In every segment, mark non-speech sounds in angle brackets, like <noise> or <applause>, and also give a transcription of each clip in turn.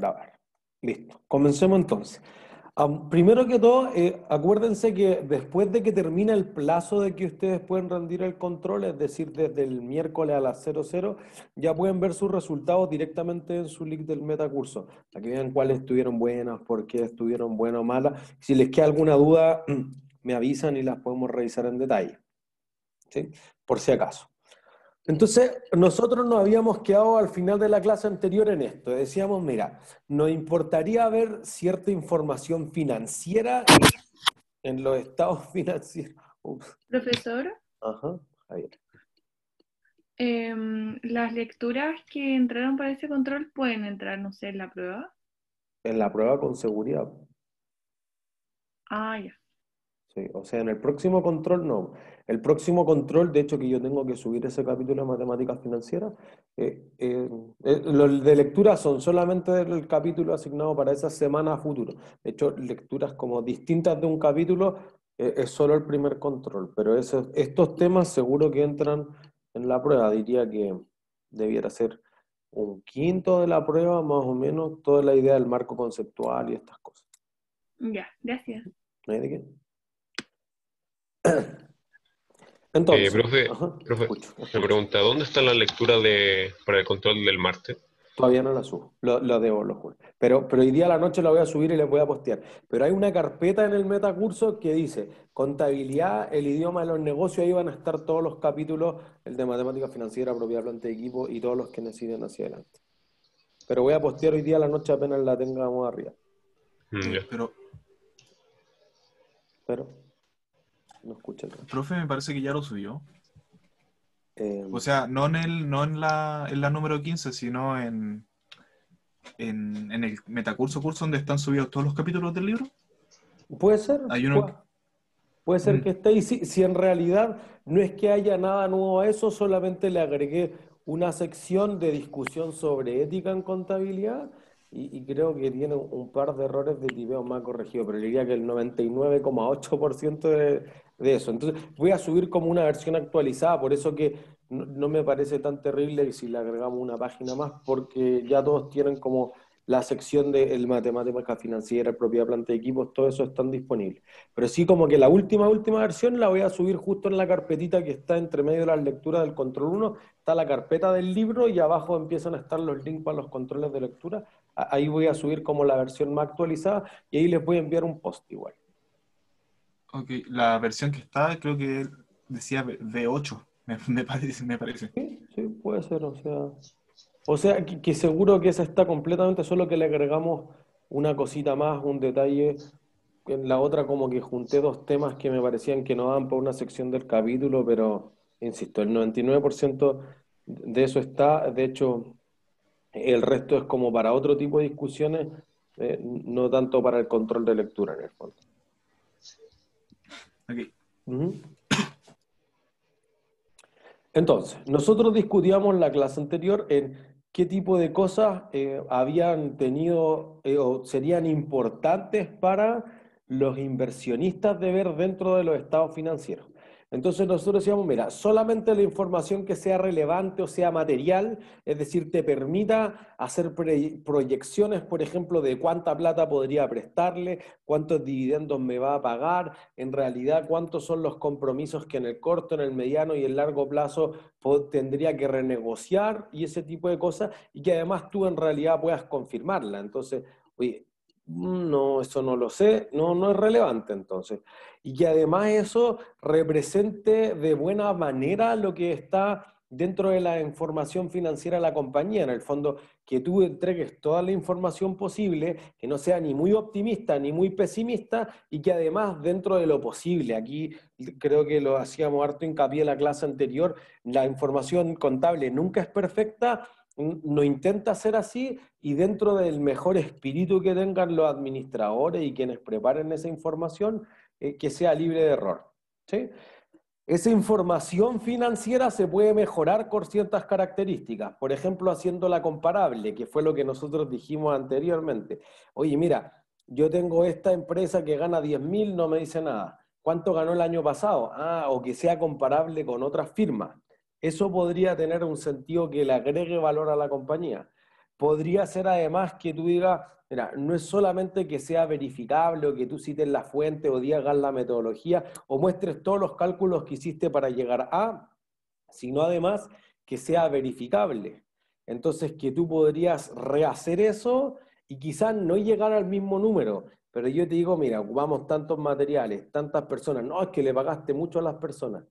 Grabar. Listo. Comencemos entonces. Ah, primero que todo, eh, acuérdense que después de que termina el plazo de que ustedes pueden rendir el control, es decir, desde el miércoles a las 00, ya pueden ver sus resultados directamente en su link del metacurso, para que vean cuáles estuvieron buenas, por qué estuvieron buenas o malas. Si les queda alguna duda, <clears throat> me avisan y las podemos revisar en detalle, ¿sí? por si acaso. Entonces, nosotros nos habíamos quedado al final de la clase anterior en esto. Decíamos, mira, nos importaría ver cierta información financiera en los estados <laughs> financieros. Profesor. Ajá, Javier. Em, las lecturas que entraron para ese control pueden entrar, no sé, en la prueba. En la prueba con seguridad. Ah, ya. Sí, o sea, en el próximo control no. El próximo control, de hecho, que yo tengo que subir ese capítulo de matemáticas financieras, eh, eh, eh, los de lectura son solamente el capítulo asignado para esa semana futuro. De hecho, lecturas como distintas de un capítulo es solo el primer control, pero esos, estos temas seguro que entran en la prueba. Diría que debiera ser un quinto de la prueba, más o menos, toda la idea del marco conceptual y estas cosas. Ya, gracias. ¿No <clears throat> Entonces, eh, me pregunta, ¿dónde está la lectura para el control del martes? Todavía no la subo, la debo, lo juro. Pero, pero hoy día a la noche la voy a subir y les voy a postear. Pero hay una carpeta en el metacurso que dice, contabilidad, el idioma de los negocios, ahí van a estar todos los capítulos, el de matemática financiera, propiedad, planta de equipo y todos los que necesiten hacia adelante. Pero voy a postear hoy día a la noche apenas la tengamos arriba. Mm, pero... Pero... No escucha profe me parece que ya lo subió. Em, o sea, no en el, no en la, en la número 15, sino en, en, el metacurso curso donde están subidos todos los capítulos del libro. Puede ser. Hay uno puede, ser mm. que esté Y Si, si, en realidad no es que haya nada nuevo a eso, solamente le agregué una sección de discusión sobre ética en contabilidad y, creo que tiene un par de errores de tipeo más corregido, pero diría que el 99,8% de, eso. Entonces, voy a subir como una versión actualizada, por eso que no, me parece tan terrible si le agregamos una página más, porque ya todos tienen como la sección de el matemática financiera, propiedad planta de equipos, todo eso están disponibles. Pero sí como que la última, última versión la voy a subir justo en la carpetita que está entre medio de las lecturas del control 1, está la carpeta del libro y abajo empiezan a estar los links para los controles de lectura Ahí voy a subir como la versión más actualizada y ahí les voy a enviar un post igual. Ok, la versión que está creo que decía V8, <laughs> me, parece. Sí, sí, puede ser, o sea... O sea, que, seguro que esa está completamente, solo que le agregamos una cosita más, un detalle. En la otra como que junté dos temas que me parecían que no daban por una sección del capítulo, pero insisto, el 99% de eso está. De hecho, el resto es como para otro tipo de discusiones, eh, no tanto para el control de lectura en el fondo. Entonces, nosotros discutíamos en la clase anterior en qué tipo de cosas eh, habían tenido eh, o serían importantes para los inversionistas de ver dentro de los estados financieros. Entonces nosotros decíamos, mira, solamente la información que sea relevante o sea material, es decir, te permita hacer proyecciones, por ejemplo, de cuánta plata podría prestarle, cuántos dividendos me va a pagar, en realidad cuántos son los compromisos que en el corto, en el mediano y en largo plazo tendría que renegociar y ese tipo de cosas, y que además tú en realidad puedas confirmarla. Entonces, oye, Mm, no, eso no lo sé, no, no es relevante entonces. Y que además eso represente de buena manera lo que está dentro de la información financiera de la compañía, en el fondo, que tú entregues toda la información posible, que no sea ni muy optimista ni muy pesimista y que además dentro de lo posible, aquí creo que lo hacíamos harto hincapié en la clase anterior, la información contable nunca es perfecta, no intenta ser así y dentro del mejor espíritu que tengan los administradores y quienes preparen esa información, eh, que sea libre de error. Esa información financiera se puede mejorar con ciertas características, por ejemplo, haciéndola comparable, que fue lo que nosotros dijimos anteriormente. Oye, mira, yo tengo esta empresa que gana 10.000, no me dice nada. ¿Cuánto ganó el año pasado? Ah, o que sea comparable con otras firmas. Eso podría tener un sentido que le agregue valor a la compañía. Podría ser además que tú digas, mira, no es solamente que sea verificable o que tú cites la fuente o digas la metodología o muestres todos los cálculos que hiciste para llegar a, sino además que sea verificable. Entonces, que tú podrías rehacer eso y quizás no llegar al mismo número, pero yo te digo, mira, ocupamos tantos materiales, tantas personas, no, es que le pagaste mucho a las personas.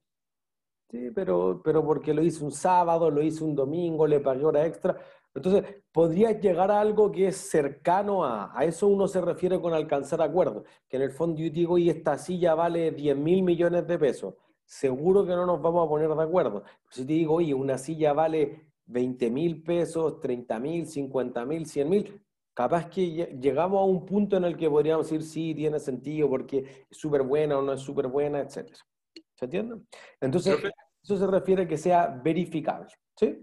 Sí, pero, pero porque lo hice un sábado, lo hice un domingo, le pagué hora extra. Entonces, podría llegar a algo que es cercano a, a eso uno se refiere con alcanzar acuerdos, que en el fondo yo digo, y esta silla vale 10 mil millones de pesos, seguro que no nos vamos a poner de acuerdo. si te digo, oye, una silla vale 20 mil pesos, 30 mil, 50 mil, 100 mil, capaz que llegamos a un punto en el que podríamos decir, sí, tiene sentido, porque es súper buena o no es súper buena, etcétera. ¿Se entiende? Entonces, eso se refiere a que sea verificable. ¿sí?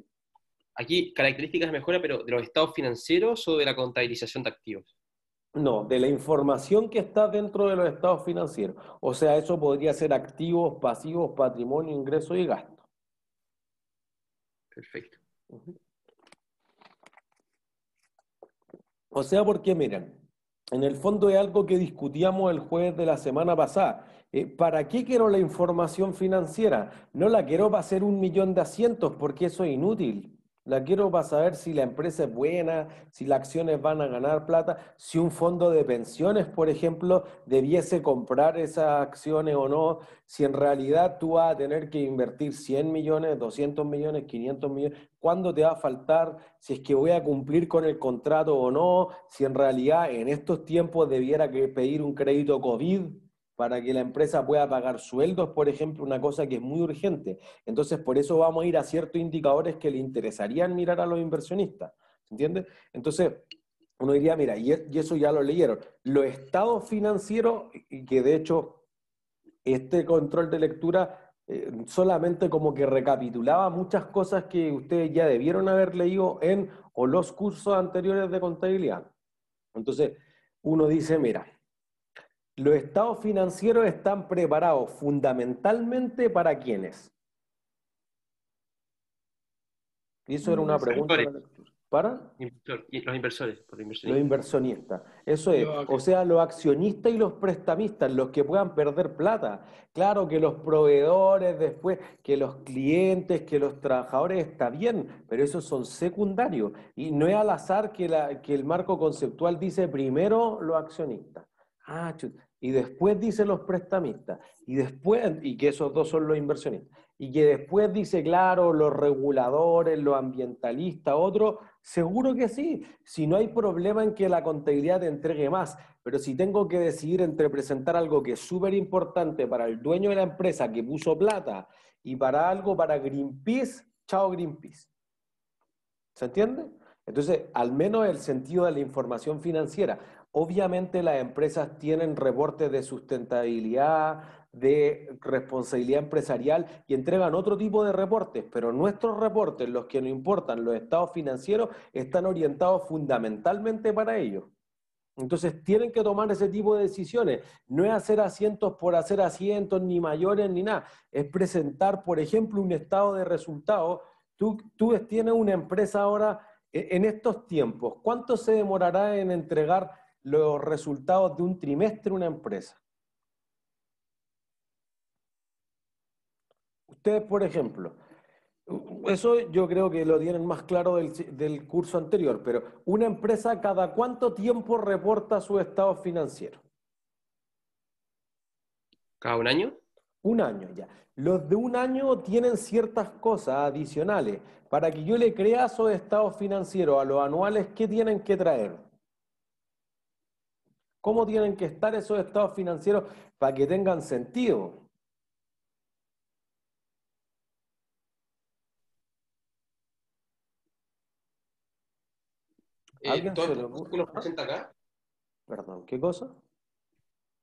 Aquí, características de mejora, pero de los estados financieros o de la contabilización de activos. No, de la información que está dentro de los estados financieros. O sea, eso podría ser activos, pasivos, patrimonio, ingresos y gastos. Perfecto. O sea, porque miren, en el fondo es algo que discutíamos el jueves de la semana pasada. Eh, ¿Para qué quiero la información financiera? No la quiero para hacer un millón de asientos porque eso es inútil. La quiero para saber si la empresa es buena, si las acciones van a ganar plata, si un fondo de pensiones, por ejemplo, debiese comprar esas acciones o no, si en realidad tú vas a tener que invertir 100 millones, 200 millones, 500 millones, cuándo te va a faltar, si es que voy a cumplir con el contrato o no, si en realidad en estos tiempos debiera que pedir un crédito COVID, para que la empresa pueda pagar sueldos, por ejemplo, una cosa que es muy urgente. Entonces, por eso vamos a ir a ciertos indicadores que le interesarían mirar a los inversionistas. ¿Se entiende? Entonces, uno diría, mira, y eso ya lo leyeron. Los estados financieros, que de hecho este control de lectura eh, solamente como que recapitulaba muchas cosas que ustedes ya debieron haber leído en o los cursos anteriores de contabilidad. Entonces, uno dice, mira, los estados financieros están preparados fundamentalmente para quiénes. Eso era una pregunta. ¿Para? Los inversores. Los inversionistas. Eso es. O sea, los accionistas y los prestamistas, los que puedan perder plata. Claro que los proveedores después, que los clientes, que los trabajadores, está bien, pero esos son secundarios. Y no es al azar que, que el marco conceptual dice primero los accionistas. Ah, chut y después dicen los prestamistas, y después, y que esos dos son los inversionistas, y que después dice, claro, los reguladores, los ambientalistas, otros, seguro que sí, si no hay problema en que la contabilidad te entregue más, pero si tengo que decidir entre presentar algo que es súper importante para el dueño de la empresa que puso plata y para algo para Greenpeace, chao Greenpeace. ¿Se entiende? Entonces, al menos el sentido de la información financiera. Obviamente las empresas tienen reportes de sustentabilidad, de responsabilidad empresarial y entregan otro tipo de reportes, pero nuestros reportes, los que nos importan, los estados financieros, están orientados fundamentalmente para ello. Entonces tienen que tomar ese tipo de decisiones. No es hacer asientos por hacer asientos, ni mayores, ni nada. Es presentar, por ejemplo, un estado de resultados. Tú, tú tienes una empresa ahora e-, en estos tiempos. ¿Cuánto se demorará en entregar los resultados de un trimestre de una empresa. Ustedes, por ejemplo, eso yo creo que lo tienen más claro del, del, curso anterior, pero una empresa cada cuánto tiempo reporta su estado financiero. ¿Cada un año? Un año ya. Los de un año tienen ciertas cosas adicionales. Para que yo le crea su estado financiero a los anuales, ¿qué tienen que traer? ¿Cómo tienen que estar esos estados financieros para que tengan sentido? Eh, ¿Todos presenta acá? Perdón, ¿qué cosa?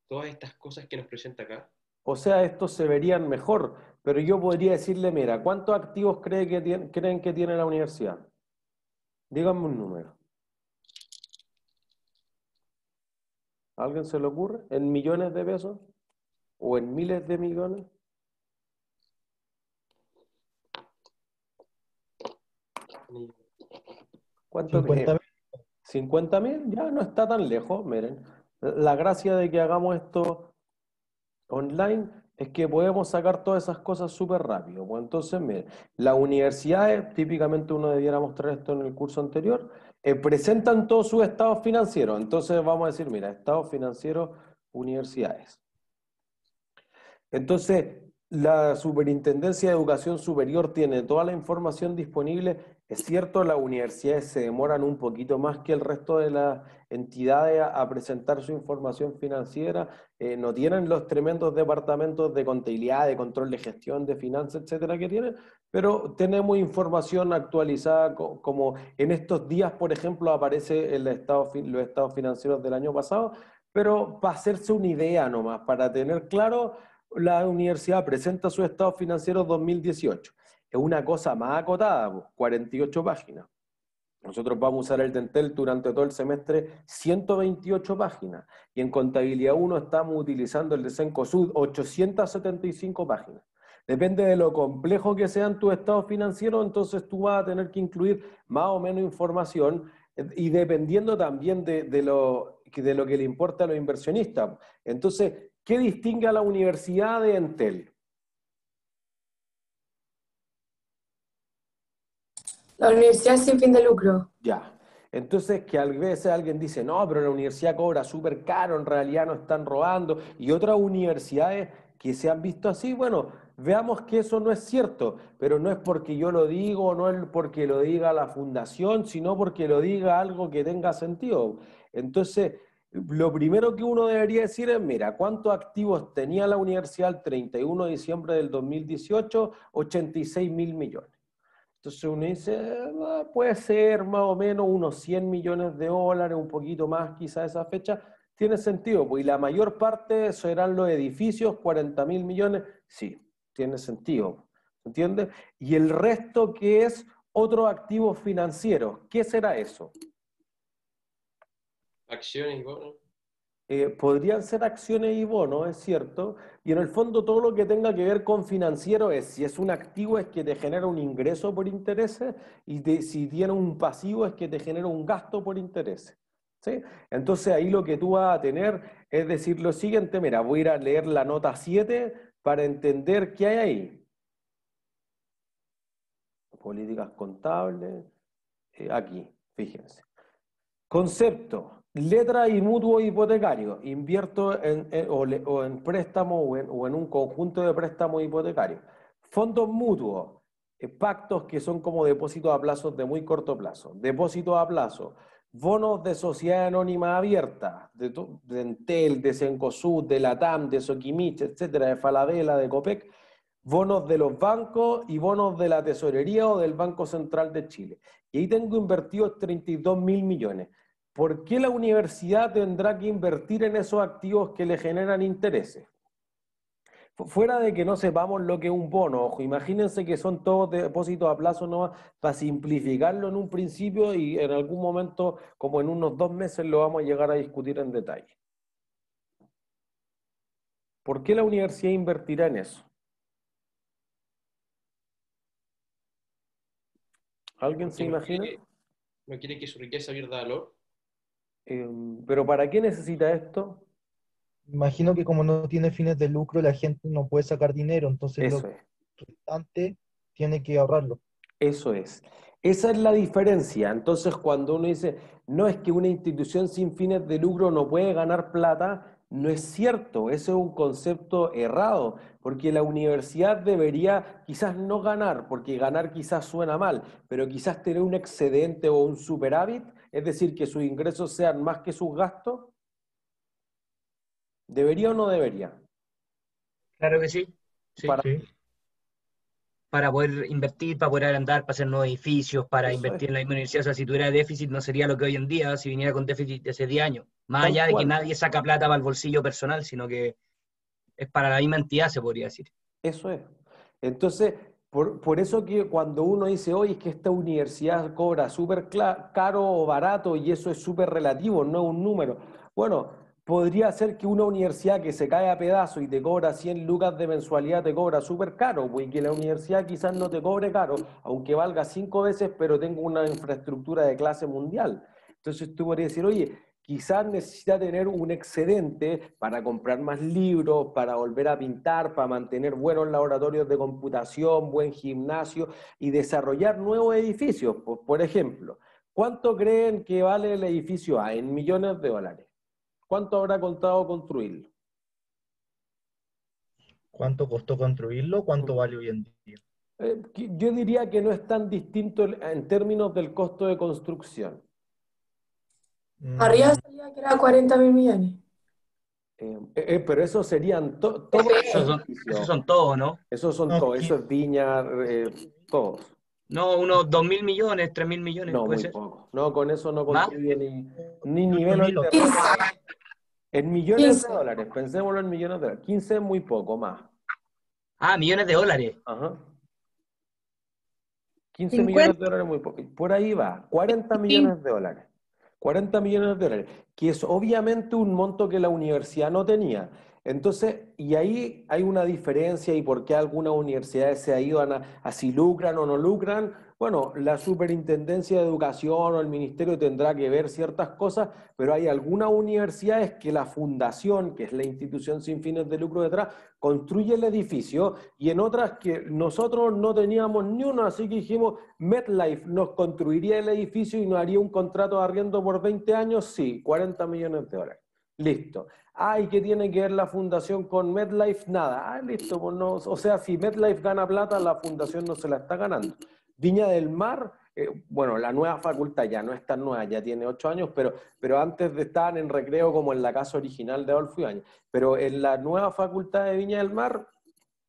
Todas estas cosas que nos presenta acá. O sea, estos se verían mejor, pero yo podría decirle, mira, ¿cuántos activos cree que creen que tiene la universidad? Díganme un número. alguien se le ocurre? ¿En millones de pesos? ¿O en miles de millones? ¿Cuánto 50 ¿50.000? mil? Ya no está tan lejos, miren. La gracia de que hagamos esto online es que podemos sacar todas esas cosas súper rápido. Pues entonces, miren, las universidades, típicamente uno debiera mostrar esto en el curso anterior, eh, presentan todos sus estados financieros. Entonces vamos a decir, mira, estados financieros, universidades. Entonces, la Superintendencia de Educación Superior tiene toda la información disponible es cierto, las universidades se demoran un poquito más que el resto de las entidades a, presentar su información financiera, eh, no tienen los tremendos departamentos de contabilidad, de control de gestión, de finanzas, etcétera, que tienen, pero tenemos información actualizada, como en estos días, por ejemplo, aparece los estados financieros del año pasado, pero para hacerse una idea nomás, para tener claro, la universidad presenta su estado financiero 2018 es una cosa más acotada, 48 páginas. Nosotros vamos a usar el Dentel durante todo el semestre 128 páginas y en Contabilidad 1 estamos utilizando el de Sencosud 875 páginas. Depende de lo complejo que sean tus estados financieros, entonces tú vas a tener que incluir más o menos información eh, y dependiendo también de, lo, de lo que le importa a los inversionistas. Entonces, ¿qué distingue a la universidad de Entel? La universidad sin fin de lucro. Ya. Entonces, que a veces alguien dice, no, pero la universidad cobra súper caro, en realidad no están robando. Y otras universidades que se han visto así, bueno, veamos que eso no es cierto, pero no es porque yo lo digo, no es porque lo diga la fundación, sino porque lo diga algo que tenga sentido. Entonces, lo primero que uno debería decir es, mira, ¿cuántos activos tenía la universidad el 31 de diciembre del 2018? 86 mil millones. Entonces uno dice, ah, puede ser más o menos unos 100 millones de dólares, un poquito más quizá esa fecha, tiene sentido, pues, y la mayor parte serán los edificios, 40 mil millones, sí, tiene sentido, ¿entiendes? Y el resto que es otro activo financiero. ¿qué será eso? Acciones y bonos. Eh, podrían ser acciones y bonos, es cierto, y en el fondo todo lo que tenga que ver con financiero es, si es un activo es que te genera un ingreso por intereses, y si tiene un pasivo es que te genera un gasto por intereses. Entonces ahí lo que tú vas a tener es decir lo siguiente, mira, voy a ir a leer la nota 7 para entender qué hay ahí. Políticas contables, eh, aquí, fíjense. Concepto, Letra y mutuo hipotecario. Invierto en, o, en préstamo o en, un conjunto de préstamos hipotecarios. Fondos mutuos. Eh, pactos que son como depósitos a plazo de muy corto plazo. Depósitos a plazo. Bonos de sociedad anónima abierta. De, de Entel, de Sencosud, de Latam, de Soquimich, etcétera, de Falabella, de Copec. Bonos de los bancos y bonos de la tesorería o del Banco Central de Chile. Y ahí tengo invertidos 32 mil millones. ¿por qué la universidad tendrá que invertir en esos activos que le generan intereses? Fuera de que no sepamos lo que es un bono, ojo, imagínense que son todos depósitos a plazo no para simplificarlo en un principio y en algún momento, como en unos dos meses, lo vamos a llegar a discutir en detalle. ¿Por qué la universidad invertirá en eso? ¿Alguien se imagina? no quiere que su riqueza pierda valor. Em, pero ¿para qué necesita esto? Imagino que como no tiene fines de lucro, la gente no puede sacar dinero, entonces Eso lo tiene que ahorrarlo. Eso es. Esa es la diferencia. Entonces, cuando uno dice, no es que una institución sin fines de lucro no puede ganar plata, no es cierto, Ese es un concepto errado, porque la universidad debería quizás no ganar, porque ganar quizás suena mal, pero quizás tener un excedente o un superávit es decir, que sus ingresos sean más que sus gastos? ¿Debería o no debería? Claro que sí. para, para, poder invertir, para poder agrandar, para hacer nuevos edificios, para invertir en la misma universidad. O sea, si tuviera déficit no sería lo que hoy en día, si viniera con déficit de hace 10 años. Más allá de que nadie saca plata para el bolsillo personal, sino que es para la misma entidad, se podría decir. Eso es. Entonces, por, eso que cuando uno dice, hoy es que esta universidad cobra súper caro o barato y eso es súper relativo, no es un número. Bueno, podría ser que una universidad que se cae a pedazos y te cobra 100 lucas de mensualidad te cobra súper caro, pues, que la universidad quizás no te cobre caro, aunque valga cinco veces, pero tenga una infraestructura de clase mundial. Entonces tú podrías decir, oye, quizás necesita tener un excedente para comprar más libros, para volver a pintar, para mantener buenos laboratorios de computación, buen gimnasio y desarrollar nuevos edificios. Por, ejemplo, ¿cuánto creen que vale el edificio A en millones de dólares? ¿Cuánto habrá costado construirlo? ¿Cuánto costó construirlo? ¿Cuánto vale hoy en día? Eh, yo diría que no es tan distinto en términos del costo de construcción. Arriba mm. sería que era 40 mil millones. Eh, eh, pero esos serían todos. Esos son, todos, ¿no? Esos son todos, eso es Viña, eh, todos. No, unos 2 mil millones, 3 mil millones. No, muy poco. No, con eso no consigue ni, ni nivel En millones de dólares, pensémoslo en millones de dólares. 15 es muy poco más. Ah, millones de dólares. Ajá. 15 millones de dólares muy poco. Por ahí va, 40 millones de dólares. 40 millones de dólares, que es obviamente un monto que la universidad no tenía. Entonces, y ahí hay una diferencia y por qué algunas universidades se ha ido, a si lucran o no lucran, bueno, la superintendencia de educación o el ministerio tendrá que ver ciertas cosas, pero hay algunas universidades que la fundación, que es la institución sin fines de lucro detrás, construye el edificio y en otras que nosotros no teníamos ni uno, así que dijimos, MetLife nos construiría el edificio y nos haría un contrato de arriendo por 20 años, sí, 40 millones de dólares. Listo. Ay, ah, ¿qué tiene que ver la fundación con MetLife? Nada. Ah, listo. Pues o sea, si MetLife gana plata, la fundación no se la está ganando. Viña del Mar, eh, bueno, la nueva facultad ya no es tan nueva, ya tiene ocho años, pero, antes de estaban en recreo como en la casa original de Adolfo Ibañez. Pero en la nueva facultad de Viña del Mar,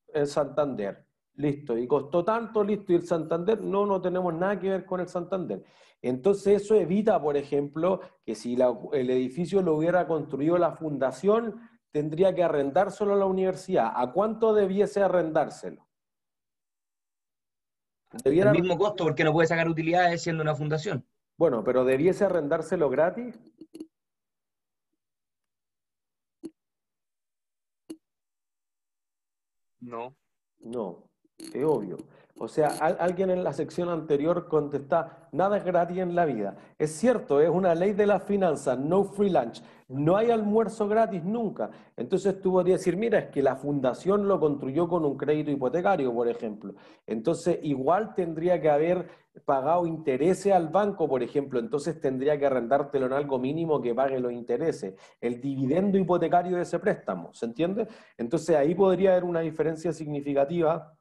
en Santander, listo. Y costó tanto, listo. Y el Santander, no, no tenemos nada que ver con el Santander. Entonces eso evita, por ejemplo, que si el edificio lo hubiera construido la fundación, tendría que arrendárselo a la universidad. ¿A cuánto debiese arrendárselo? El mismo costo porque no puede sacar utilidades siendo una fundación. Bueno, pero ¿debiese arrendárselo gratis? No. No, es obvio. O sea, alguien en la sección anterior contesta, nada es gratis en la vida. Es cierto, es una ley de las finanzas, no free lunch. No hay almuerzo gratis nunca. Entonces tú podrías decir, mira, es que la fundación lo construyó con un crédito hipotecario, por ejemplo. Entonces igual tendría que haber pagado intereses al banco, por ejemplo. Entonces tendría que arrendártelo en algo mínimo que pague los intereses. El dividendo hipotecario de ese préstamo, ¿se entiende? Entonces ahí podría haber una diferencia significativa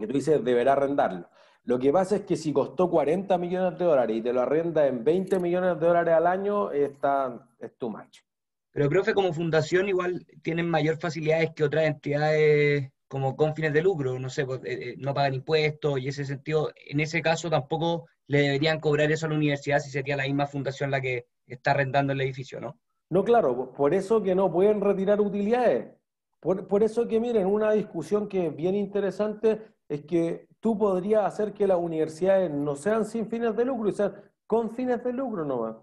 que tú dices, deberá arrendarlo. Lo que pasa es que si costó 40 millones de dólares y te lo arrenda en 20 millones de dólares al año, está, es too much. Pero, profe, como fundación igual tienen mayor facilidades que otras entidades como con fines de lucro, no sé, pues, eh, eh, no pagan impuestos y ese sentido, en ese caso tampoco le deberían cobrar eso a la universidad si sería la misma fundación la que está arrendando el edificio, ¿no? No, claro, por eso que no pueden retirar utilidades. Por, por eso que miren, una discusión que es bien interesante es que tú podrías hacer que las universidades no sean sin fines de lucro y sean con fines de lucro nomás.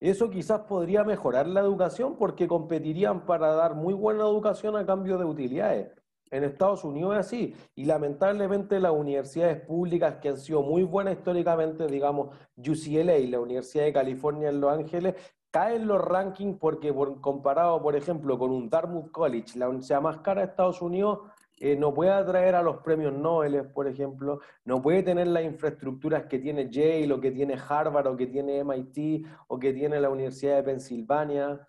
Eso quizás podría mejorar la educación porque competirían para dar muy buena educación a cambio de utilidades. En Estados Unidos es así. Y lamentablemente las universidades públicas que han sido muy buenas históricamente, digamos UCLA y la Universidad de California en Los Ángeles, caen los rankings porque comparado, por ejemplo, con un Dartmouth College, la universidad más cara de Estados Unidos, eh, no puede atraer a los premios Nobel, por ejemplo, no puede tener las infraestructuras que tiene Yale o que tiene Harvard o que tiene MIT o que tiene la Universidad de Pensilvania.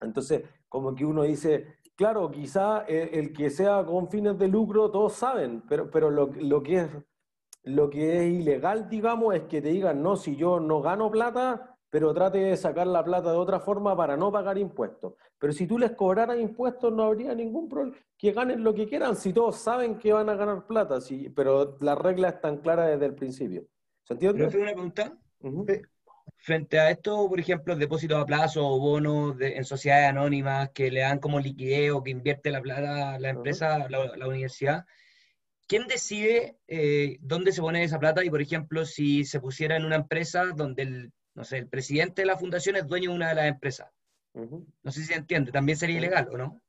Entonces, como que uno dice, claro, quizá eh, el, que sea con fines de lucro, todos saben, pero, lo, que es, lo que es ilegal, digamos, es que te digan, no, si yo no gano plata, pero trate de sacar la plata de otra forma para no pagar impuestos. Pero si tú les cobraras impuestos no habría ningún problema, que ganen lo que quieran, si todos saben que van a ganar plata, pero la regla es tan clara desde el principio. ¿Se entiende? ¿Puedo una pregunta? Frente a esto, por ejemplo, depósitos a plazo o bonos en sociedades anónimas que le dan como liquidez o que invierte la plata la empresa, la, universidad, ¿quién decide eh, dónde se pone esa plata? Y, por ejemplo, si se pusiera en una empresa donde el o sea, el presidente de la fundación es dueño de una de las empresas. No sé si se entiende, también sería ilegal, ¿o no?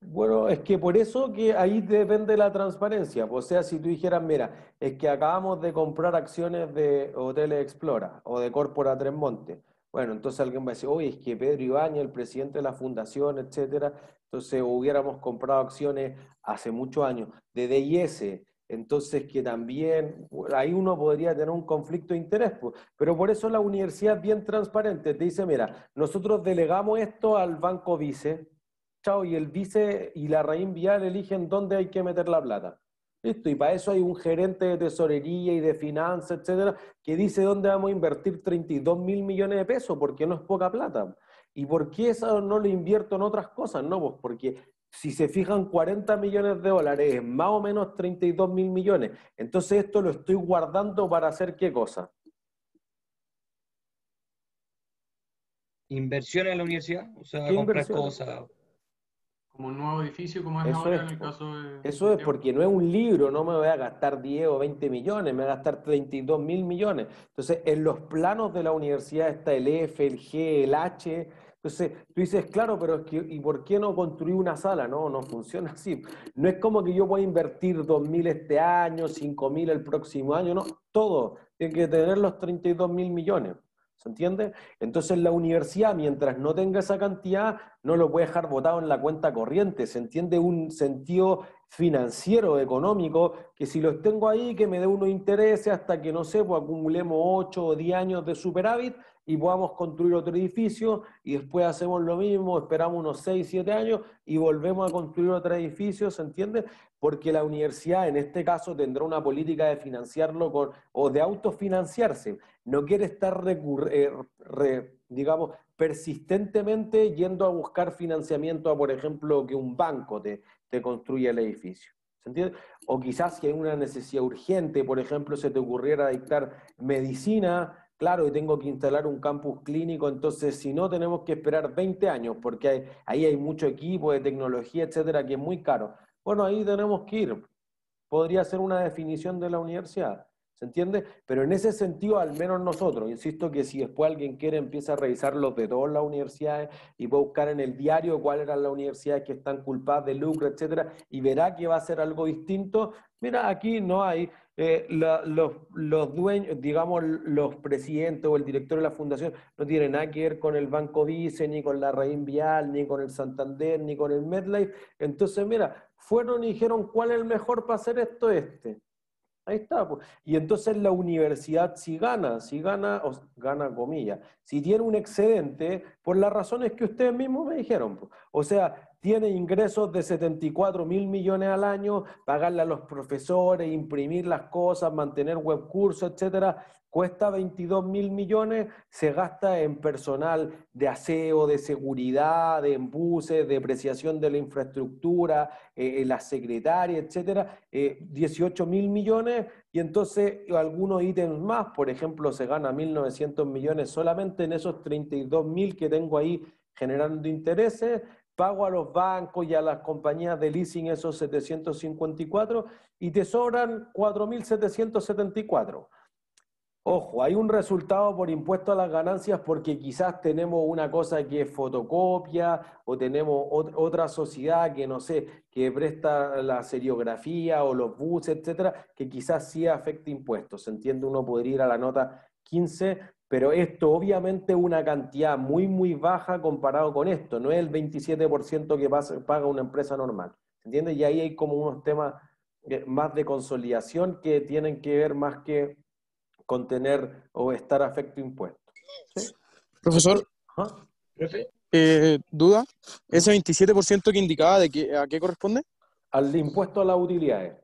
Bueno, es que por eso que ahí depende la transparencia. O sea, si tú dijeras, mira, es que acabamos de comprar acciones de Hoteles Explora o de Corpora Tres Bueno, entonces alguien va a decir, oye, es que Pedro Ibañez, el presidente de la fundación, etcétera, entonces hubiéramos comprado acciones hace muchos años de DIS, entonces, que también ahí uno podría tener un conflicto de interés, pero por eso la universidad es bien transparente, te dice, mira, nosotros delegamos esto al banco vice, chao, y el vice y la raíz vial eligen dónde hay que meter la plata. Listo, y para eso hay un gerente de tesorería y de finanzas, etcétera, que dice dónde vamos a invertir 32 mil millones de pesos, porque no es poca plata. ¿Y por qué eso no lo invierto en otras cosas? No, pues porque si se fijan, 40 millones de dólares es más o menos 32 mil millones. Entonces esto lo estoy guardando para hacer qué cosa? Inversión en la universidad, o sea, comprar cosas. Como un nuevo edificio, como es eso ahora es, en el caso de... Eso es porque no es un libro, no me voy a gastar 10 o 20 millones, me voy a gastar 32 mil millones. Entonces, en los planos de la universidad está el F, el G, el H, entonces, tú dices, claro, pero es que, ¿y por qué no construir una sala? No, no funciona así. No es como que yo voy a invertir 2.000 este año, 5.000 el próximo año, no, todo. Tiene que tener los 32.000 millones. ¿Se entiende? Entonces la universidad, mientras no tenga esa cantidad, no lo puede dejar votado en la cuenta corriente. Se entiende un sentido financiero, económico, que si los tengo ahí, que me dé unos intereses hasta que, no sé, pues acumulemos 8 o 10 años de superávit y podamos construir otro edificio y después hacemos lo mismo, esperamos unos 6, 7 años y volvemos a construir otro edificio, ¿se entiende? Porque la universidad en este caso tendrá una política de financiarlo o de autofinanciarse. No quiere estar, eh, digamos, persistentemente yendo a buscar financiamiento a, por ejemplo, que un banco te, te construye el edificio. ¿Se entiende? O quizás que hay una necesidad urgente, por ejemplo, se te ocurriera dictar medicina, claro, y tengo que instalar un campus clínico, entonces si no tenemos que esperar 20 años, porque ahí hay mucho equipo de tecnología, etcétera, que es muy caro. Bueno, ahí tenemos que ir. Podría ser una definición de la universidad. ¿Se entiende? Pero en ese sentido, al menos nosotros, insisto que si después alguien quiere, empieza a revisar los de todas las universidades y va a buscar en el diario cuáles eran las universidades que están culpadas de lucro, etcétera, y verá que va a ser algo distinto. Mira, aquí no hay eh, los, los, dueños, digamos, los presidentes o el director de la fundación no tienen nada que ver con el Banco Vice, ni con la Raín Vial, ni con el Santander, ni con el MedLife. Entonces, mira, fueron y dijeron cuál es el mejor para hacer esto, este Ahí está. Y entonces la universidad si gana, si gana, o gana comillas, si tiene un excedente, por las razones que ustedes mismos me dijeron. O sea, tiene ingresos de 74 mil millones al año, pagarle a los profesores, imprimir las cosas, mantener webcursos, etcétera. Cuesta 22 mil millones, se gasta en personal de aseo, de seguridad, de embuses, depreciación de la infraestructura, eh, la secretaria, etcétera, 18 eh, mil millones y entonces algunos ítems más, por ejemplo, se gana 1.900 millones solamente en esos 32 mil que tengo ahí generando intereses, pago a los bancos y a las compañías de leasing esos 754 y te sobran 4.774. Ojo, hay un resultado por impuesto a las ganancias porque quizás tenemos una cosa que es fotocopia o tenemos otra sociedad que no sé, que presta la seriografía o los bus, etcétera, que quizás sí afecte impuestos. se Entiende, uno podría ir a la nota 15, pero esto obviamente una cantidad muy, muy baja comparado con esto. No es el 27% que paga una empresa normal. se ¿entiende? Y ahí hay como unos temas eh, más de consolidación que tienen que ver más que contener o estar afecto impuesto. Profesor, eh, duda, ese 27% que indicaba, de que, ¿a qué corresponde? Al impuesto a las utilidades.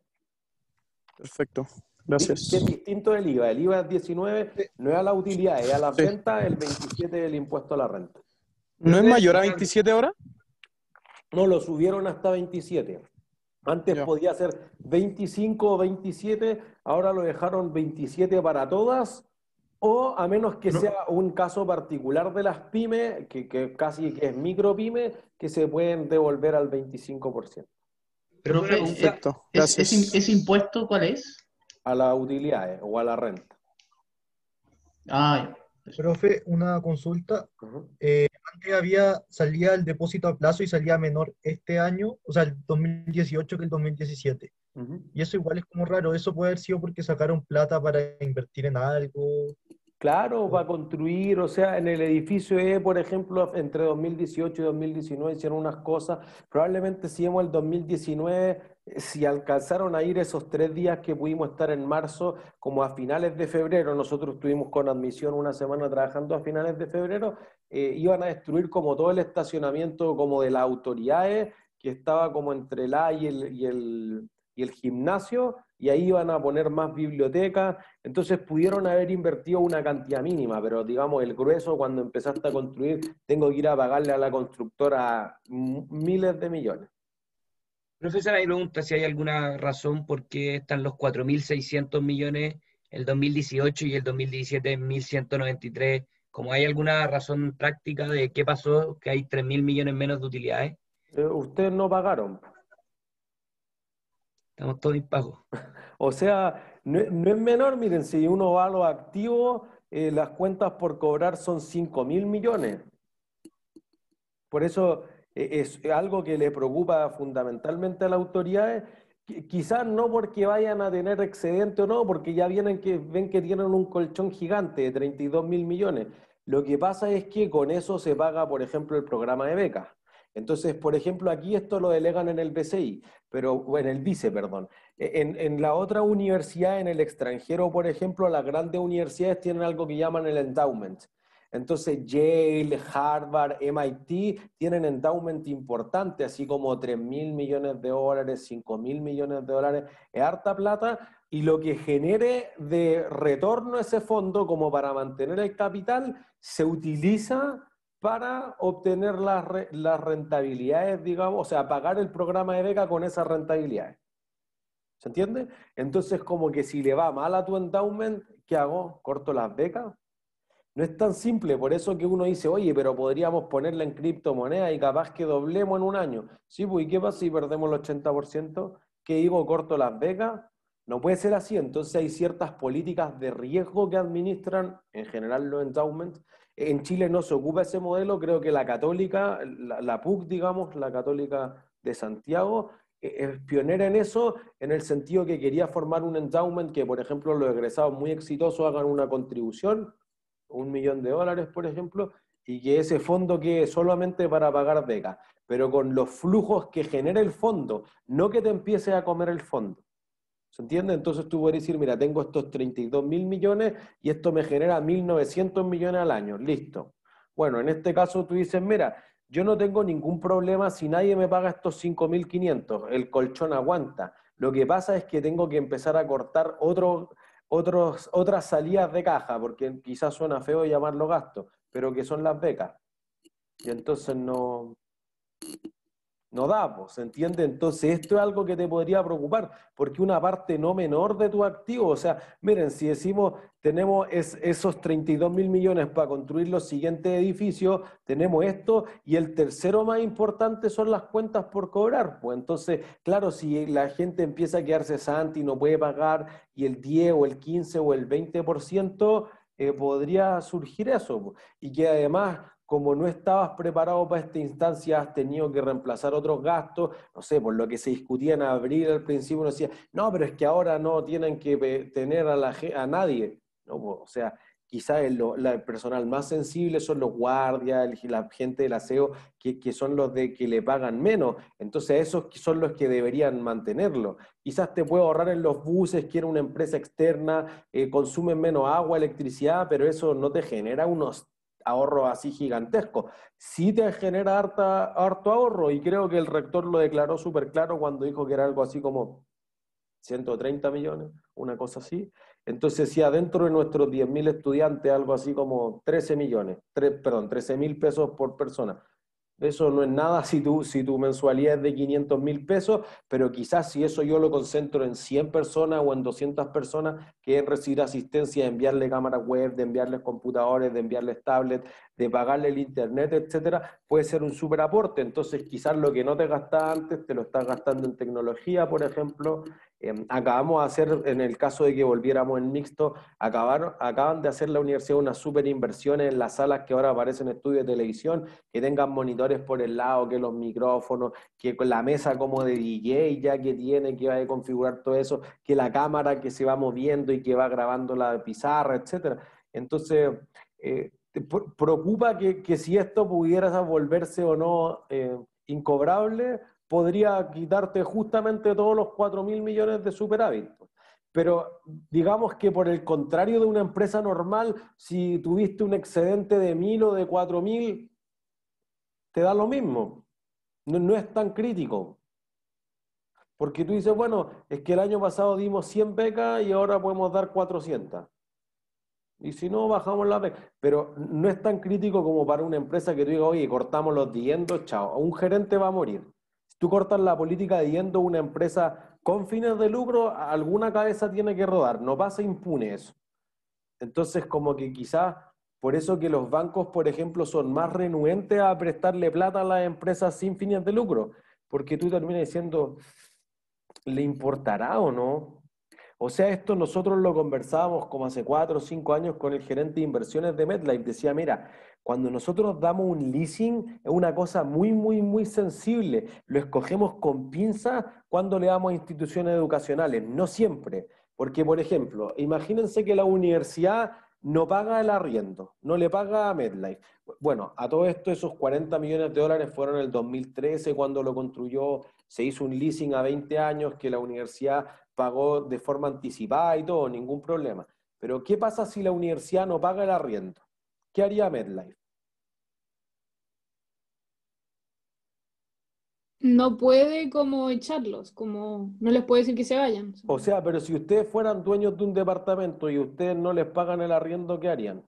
Perfecto, gracias. es distinto del IVA. El IVA es 19, no es a las utilidades, es a la renta, el 27 del impuesto a la renta. ¿No es mayor a 27 ahora? No, lo subieron hasta 27. Antes podía ser 25 o 27, ahora lo dejaron 27 para todas, o a menos que sea un caso particular de las pymes, que, casi que es micro pyme, que se pueden devolver al 25%. Pero, eh, perfecto. Eh, ¿es, es, ese impuesto cuál es? A las utilidades o a la renta. Ah, Profe, una consulta. Eh, antes había, salía el depósito a plazo y salía menor este año, o sea, el 2018 que el 2017. Y eso igual es como raro. ¿Eso puede haber sido porque sacaron plata para invertir en algo? Claro, va a construir, o sea, en el edificio E, por ejemplo, entre 2018 y 2019 hicieron unas cosas, probablemente si vemos el 2019, eh, si alcanzaron a ir esos tres días que pudimos estar en marzo, como a finales de febrero, nosotros estuvimos con admisión una semana trabajando a finales de febrero, eh, iban a destruir como todo el estacionamiento como de las autoridades, que estaba como entre el A y el y el gimnasio, y ahí iban a poner más bibliotecas. Entonces pudieron haber invertido una cantidad mínima, pero digamos, el grueso cuando empezaste a construir, tengo que ir a pagarle a la constructora miles de millones. Profesora, hay pregunta si hay alguna razón por qué están los 4.600 millones el 2018 y el 2017 1.193. Como hay alguna razón práctica de qué pasó, que hay 3.000 millones menos de utilidades. Eh, ustedes no pagaron. Estamos todos impagos. <laughs> O sea, no, es menor, miren, si uno va a los activos, eh, las cuentas por cobrar son 5 mil millones. Por eso e, es algo que le preocupa fundamentalmente a las autoridades, quizás no porque vayan a tener excedente o no, porque ya vienen que, ven que tienen un colchón gigante de 32 mil millones. Lo que pasa es que con eso se paga, por ejemplo, el programa de becas. Entonces, por ejemplo, aquí esto lo delegan en el BCI, pero en el vice, perdón. E, en, en, la otra universidad, en el extranjero, por ejemplo, las grandes universidades tienen algo que llaman el endowment. Entonces, Yale, Harvard, MIT tienen endowment importante, así como 3 mil millones de dólares, 5 mil millones de dólares, es harta plata, y lo que genere de retorno ese fondo como para mantener el capital se utiliza para obtener las, rentabilidades, digamos, o sea, pagar el programa de beca con esas rentabilidades. ¿Se entiende? Entonces, como que si le va mal a tu endowment, ¿qué hago? ¿Corto las becas? No es tan simple, por eso que uno dice, oye, pero podríamos ponerla en criptomoneda y capaz que doblemos en un año. Sí, pues, ¿y qué pasa si perdemos el 80%? ¿Qué digo? ¿Corto las becas? No puede ser así, entonces hay ciertas políticas de riesgo que administran en general los endowments. En Chile no se ocupa ese modelo, creo que la católica, la, PUC, digamos, la católica de Santiago, e, es pionera en eso, en el sentido que quería formar un endowment que, por ejemplo, los egresados muy exitosos hagan una contribución, un millón de dólares, por ejemplo, y que ese fondo quede solamente para pagar becas, pero con los flujos que genera el fondo, no que te empiece a comer el fondo. ¿Se entiende? Entonces tú puedes decir, mira, tengo estos 32 mil millones y esto me genera 1.900 millones al año. Listo. Bueno, en este caso tú dices, mira, yo no tengo ningún problema si nadie me paga estos 5.500, el colchón aguanta. Lo que pasa es que tengo que empezar a cortar otros, otras salidas de caja, porque quizás suena feo llamarlo gasto, pero que son las becas. Y entonces no, no da, pues, ¿se entiende? Entonces, esto es algo que te podría preocupar, porque una parte no menor de tu activo, o sea, miren, si decimos, tenemos esos 32 mil millones para construir los siguientes edificios, tenemos esto, y el tercero más importante son las cuentas por cobrar. Pues entonces, claro, si la gente empieza a quedarse santa y no puede pagar, y el 10 o el 15 o el 20%, eh, podría surgir eso. Pues, y que además como no estabas preparado para esta instancia, has tenido que reemplazar otros gastos, no sé, por lo que se discutía en abril al principio, uno decía, no, pero es que ahora no tienen que eh, tener a, nadie, no, o sea, quizás el, personal más sensible son los guardias, la gente del aseo, que, son los de que le pagan menos, entonces esos son los que deberían mantenerlo. Quizás te puede ahorrar en los buses, quiere una empresa externa, eh, consumen menos agua, electricidad, pero eso no te genera unos ahorro así gigantesco. Sí te genera harto ahorro y creo que el rector lo declaró súper claro cuando dijo que era algo así como 130 millones, una cosa así. Entonces, si adentro de nuestros 10.000 estudiantes, algo así como 13 millones, 3, perdón, 13 mil pesos por persona, eso no es nada si tu, si tu mensualidad es de 500 mil pesos, pero quizás si eso yo lo concentro en 100 personas o en 200 personas que recibir asistencia de enviarle cámaras web, de enviarles computadores, de enviarles tablets, de pagarle el internet, etcétera, puede ser un super aporte. Entonces, quizás lo que no te gastaba antes, te lo estás gastando en tecnología, por ejemplo. Eh, acabamos de hacer, en el caso de que volviéramos en mixto, acabaron, acaban de hacer la universidad una super inversión en las salas que ahora aparecen estudios de televisión, que tengan monitores por el lado, que los micrófonos, que la mesa como de DJ ya que tiene, que va a configurar todo eso, que la cámara que se va moviendo y que va grabando la pizarra, etcétera. Entonces, eh, te preocupa que, si esto pudiera volverse o no eh, incobrable, podría quitarte justamente todos los 4 mil millones de superávit. Pero digamos que por el contrario de una empresa normal, si tuviste un excedente de mil o de cuatro mil, te da lo mismo. No, no, es tan crítico. Porque tú dices, bueno, es que el año pasado dimos 100 becas y ahora podemos dar 400. Y si no, bajamos la Pero no es tan crítico como para una empresa que tú digas, oye, cortamos los dividendos, chao. Un gerente va a morir. Si tú cortas la política de a una empresa con fines de lucro, alguna cabeza tiene que rodar. No pasa impune eso. Entonces, como que quizás por eso que los bancos, por ejemplo, son más renuentes a prestarle plata a las empresas sin fines de lucro. Porque tú terminas diciendo, ¿le importará o no? O sea, esto nosotros lo conversábamos como hace cuatro o cinco años con el gerente de inversiones de Medlife. Decía, mira, cuando nosotros damos un leasing es una cosa muy, muy, muy sensible. Lo escogemos con pinzas cuando le damos a instituciones educacionales, no siempre. Porque, por ejemplo, imagínense que la universidad no paga el arriendo, no le paga a MedLife. Bueno, a todo esto esos 40 millones de dólares fueron en el 2013 cuando lo construyó, se hizo un leasing a 20 años que la universidad pagó de forma anticipada y todo, ningún problema. Pero ¿qué pasa si la universidad no paga el arriendo? ¿Qué haría MedLife? No puede como echarlos, como no les puede decir que se vayan. O sea, pero si ustedes fueran dueños de un departamento y ustedes no les pagan el arriendo, ¿qué harían?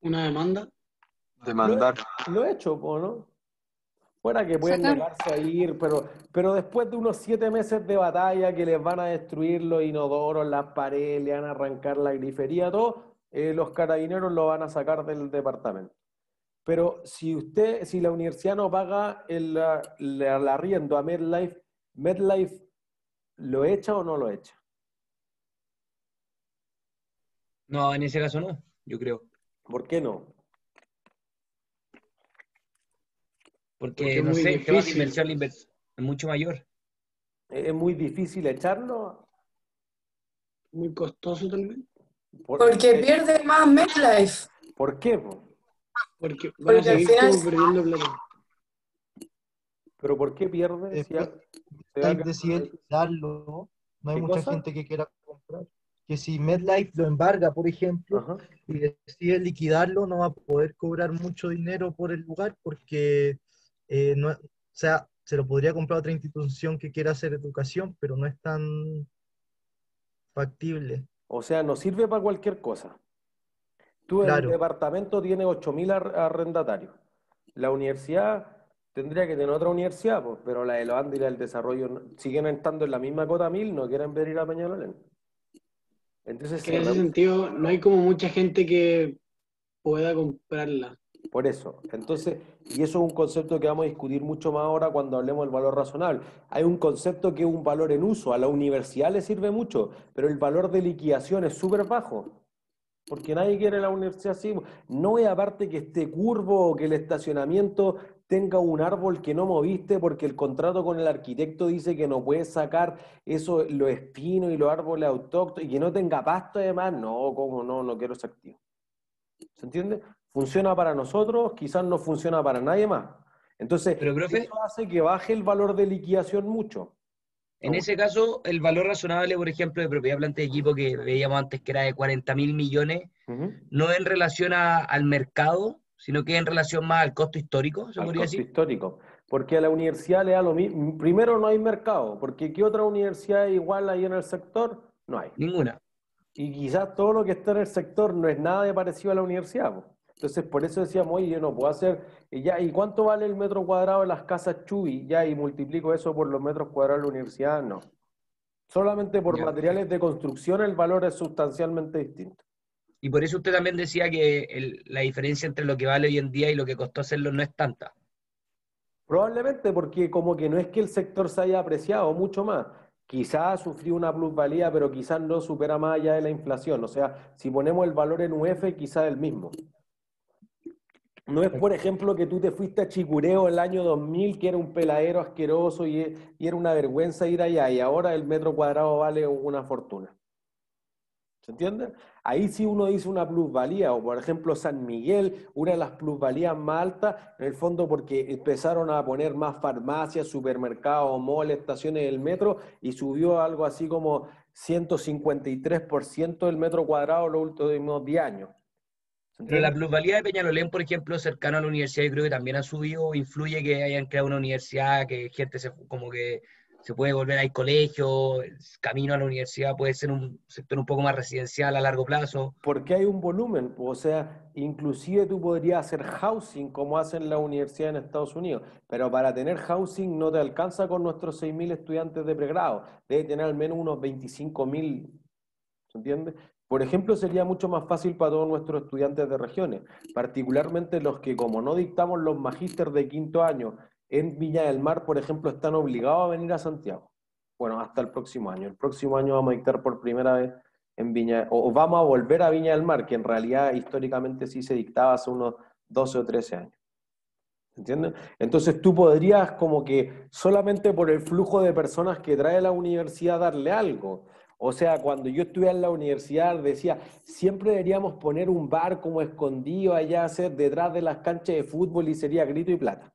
¿Una demanda? Demandar. Lo he, he hecho, ¿no? Fuera que pueden negarse a ir, pero, pero después de unos siete meses de batalla que les van a destruir los inodoros, las paredes, le van a arrancar la grifería, todo, eh, los carabineros lo van a sacar del departamento. Pero si usted, si la universidad no paga el, el, el arriendo a MedLife, ¿MedLife lo echa o no lo echa? No, en ese caso no, yo creo. ¿Por qué no? Porque, no sé, es mucho mayor. Es muy difícil echarlo. Muy costoso también. Porque pierde más MetLife. ¿Por qué? Porque, ¿Pero por qué pierde? Después, si no hay mucha gente que quiera comprar. Que si MedLife lo embarga, por ejemplo, y decide liquidarlo, no va a poder cobrar mucho dinero por el lugar porque eh, no, o sea, se lo podría comprar otra institución que quiera hacer educación, pero no es tan factible. O sea, no sirve para cualquier cosa. Tú el departamento tiene 8.000 arrendatarios. La universidad tendría que tener otra universidad, pero la de Loanda y la del desarrollo siguen estando en la misma cota 1.000, no quieren venir a Peñalolén. Entonces, en ese sentido no hay como mucha gente que pueda comprarla. Por eso. Entonces, y eso es un concepto que vamos a discutir mucho más ahora cuando hablemos del valor razonable. Hay un concepto que es un valor en uso, a la universidad le sirve mucho, pero el valor de liquidación es súper bajo. Porque nadie quiere la universidad así. No es aparte que esté curvo o que el estacionamiento tenga un árbol que no moviste porque el contrato con el arquitecto dice que no puedes sacar eso, los espinos y los árboles autóctonos y que no tenga pasto además. No, cómo no, no quiero ese activo. ¿Se entiende? funciona para nosotros, quizás no funciona para nadie más. Entonces, Pero, eso hace que baje el valor de liquidación mucho. En ese caso, el valor razonable, por ejemplo, de propiedad planta de equipo que veíamos antes que era de 40 mil millones, no en relación al mercado, sino que en relación más al costo histórico, al costo histórico. Porque a la universidad le da lo mismo. Primero, no hay mercado, porque ¿qué otra universidad igual hay en el sector? No hay. Ninguna. Y quizás todo lo que está en el sector no es nada de parecido a la universidad. Entonces, por eso decíamos, oye, yo no puedo hacer, y ya, ¿y cuánto vale el metro cuadrado en las casas Chubi? Ya, y multiplico eso por los metros cuadrados de la universidad, no. Solamente por materiales de construcción el valor es sustancialmente distinto. Y por eso usted también decía que la diferencia entre lo que vale hoy en día y lo que costó hacerlo no es tanta. Probablemente porque como que no es que el sector se haya apreciado mucho más quizás sufrió una plusvalía, pero quizás no supera más allá de la inflación. O sea, si ponemos el valor en UF, quizás el mismo. No es, por ejemplo, que tú te fuiste a Chicureo el año 2000, que era un peladero asqueroso y, era una vergüenza ir allá, y ahora el metro cuadrado vale una fortuna. ¿Se entiende? Ahí sí uno dice una plusvalía, o por ejemplo San Miguel, una de las plusvalías más altas, en el fondo porque empezaron a poner más farmacias, supermercados, moles, estaciones del metro, y subió algo así como 153% del metro cuadrado los últimos 10 años la plusvalía de Peñalolén, por ejemplo, cercano a la universidad, yo creo que también ha subido, influye que hayan creado una universidad, que gente se, como que se puede volver al colegio, el camino a la universidad puede ser un sector un poco más residencial a largo plazo. Porque hay un volumen, o sea, inclusive tú podrías hacer housing como hacen la universidad en Estados Unidos, pero para tener housing no te alcanza con nuestros 6.000 estudiantes de pregrado, debe tener al menos unos 25.000 ¿se entiende? Por ejemplo, sería mucho más fácil para todos nuestros estudiantes de regiones, particularmente los que, como no dictamos los magísteres de quinto año en Viña del Mar, por ejemplo, están obligados a venir a Santiago. Bueno, hasta el próximo año. El próximo año vamos a dictar por primera vez en Viña, o vamos a volver a Viña del Mar, que en realidad históricamente sí se dictaba hace unos 12 o 13 años. ¿Entiendes? Entonces tú podrías como que solamente por el flujo de personas que trae la universidad darle algo o sea, cuando yo estuve en la universidad decía, siempre deberíamos poner un bar como escondido allá hacer detrás de las canchas de fútbol y sería grito y plata.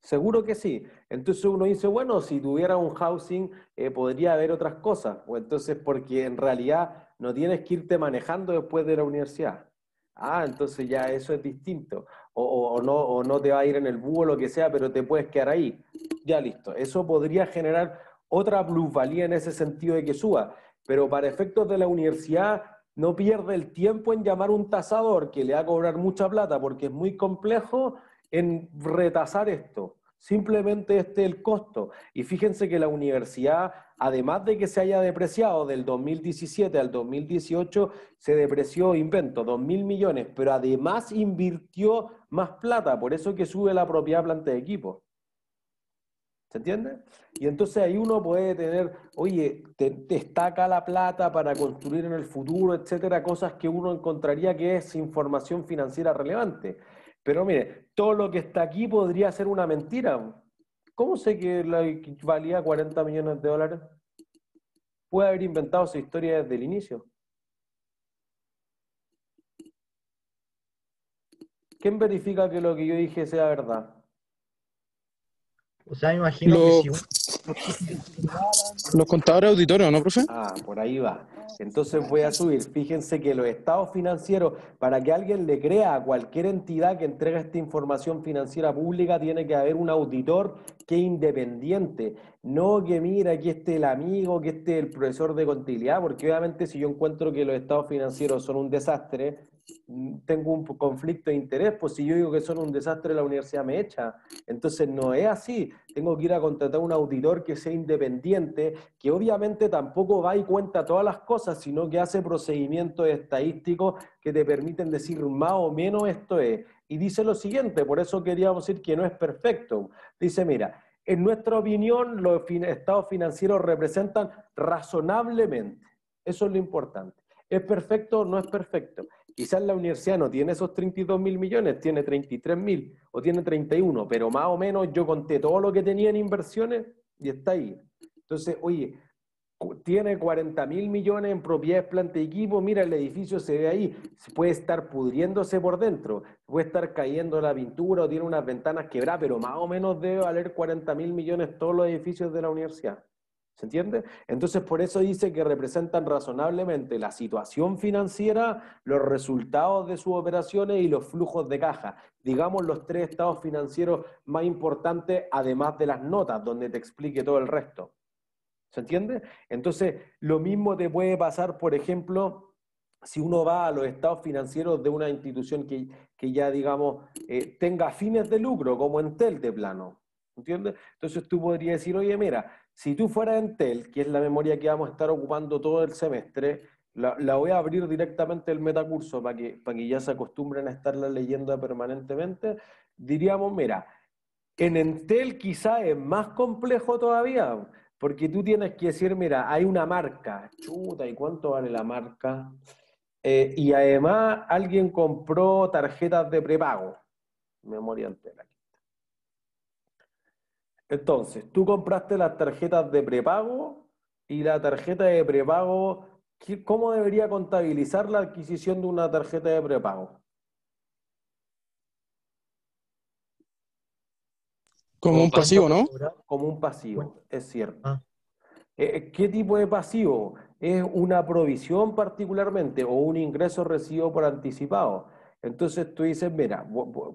Seguro que sí. Entonces uno dice, bueno, si tuviera un housing eh, podría haber otras cosas. O entonces porque en realidad no tienes que irte manejando después de la universidad. Ah, entonces ya eso es distinto. O, no, o no te va a ir en el búho, lo que sea, pero te puedes quedar ahí. Ya listo. Eso podría generar otra plusvalía en ese sentido de que suba. Pero para efectos de la universidad, no pierde el tiempo en llamar a un tasador que le va a cobrar mucha plata porque es muy complejo en retasar esto. Simplemente este el costo. Y fíjense que la universidad, además de que se haya depreciado del 2017 al 2018, se depreció, invento, 2.000 mil millones, pero además invirtió más plata, por eso que sube la propiedad planta de equipo. ¿Se entiende? Y entonces ahí uno puede tener, oye, te, destaca la plata para construir en el futuro, etcétera, cosas que uno encontraría que es información financiera relevante. Pero mire, todo lo que está aquí podría ser una mentira. ¿Cómo sé que la, que valía 40 millones de dólares? Puede haber inventado su historia desde el inicio. ¿Quién verifica que lo que yo dije sea verdad? O sea, imagino que si Los contadores auditorios, ¿no, profe? Ah, por ahí va. Entonces voy a subir. Fíjense que los estados financieros, para que alguien le crea a cualquier entidad que entrega esta información financiera pública, tiene que haber un auditor que es independiente. No que mira, aquí esté el amigo, que esté el profesor de contabilidad, porque obviamente si yo encuentro que los estados financieros son un desastre, tengo un conflicto de interés, pues si yo digo que son un desastre, la universidad me echa. Entonces no es así. Tengo que ir a contratar un auditor que sea independiente, que obviamente tampoco va y cuenta todas las cosas, sino que hace procedimientos estadísticos que te permiten decir más o menos esto es. Y dice lo siguiente, por eso queríamos decir que no es perfecto. Dice, mira, en nuestra opinión los estados financieros representan razonablemente. Eso es lo importante. ¿Es perfecto o no es perfecto? Quizás la universidad no tiene esos 32 mil millones, tiene 33 mil o tiene 31, pero más o menos yo conté todo lo que tenía en inversiones y está ahí. Entonces, oye, tiene 40 mil millones en propiedades, planta y equipo, mira, el edificio se ve ahí, puede estar pudriéndose por dentro, puede estar cayendo la pintura o tiene unas ventanas quebradas, pero más o menos debe valer 40 mil millones todos los edificios de la universidad. ¿Se entiende? Entonces, por eso dice que representan razonablemente la situación financiera, los resultados de sus operaciones y los flujos de caja. Digamos los tres estados financieros más importantes, además de las notas, donde te explique todo el resto. ¿Se entiende? Entonces, lo mismo te puede pasar, por ejemplo, si uno va a los estados financieros de una institución que, ya, digamos, eh, tenga fines de lucro, como Entel de plano. ¿Entiendes? Entonces tú podrías decir, oye, mira, si tú fueras Entel, que es la memoria que vamos a estar ocupando todo el semestre, la, voy a abrir directamente el metacurso para que, para que ya se acostumbren a estarla leyendo permanentemente. Diríamos, mira, en Entel quizá es más complejo todavía, porque tú tienes que decir, mira, hay una marca, chuta, ¿y cuánto vale la marca? Eh, y además alguien compró tarjetas de prepago, memoria entera. Entonces, tú compraste las tarjetas de prepago y la tarjeta de prepago, ¿cómo debería contabilizar la adquisición de una tarjeta de prepago? Como un pasivo, ¿no? Como un pasivo, es cierto. Ah. Eh, eh, ¿Qué tipo de pasivo? ¿Es una provisión particularmente o un ingreso recibido por anticipado? Entonces tú dices, mira,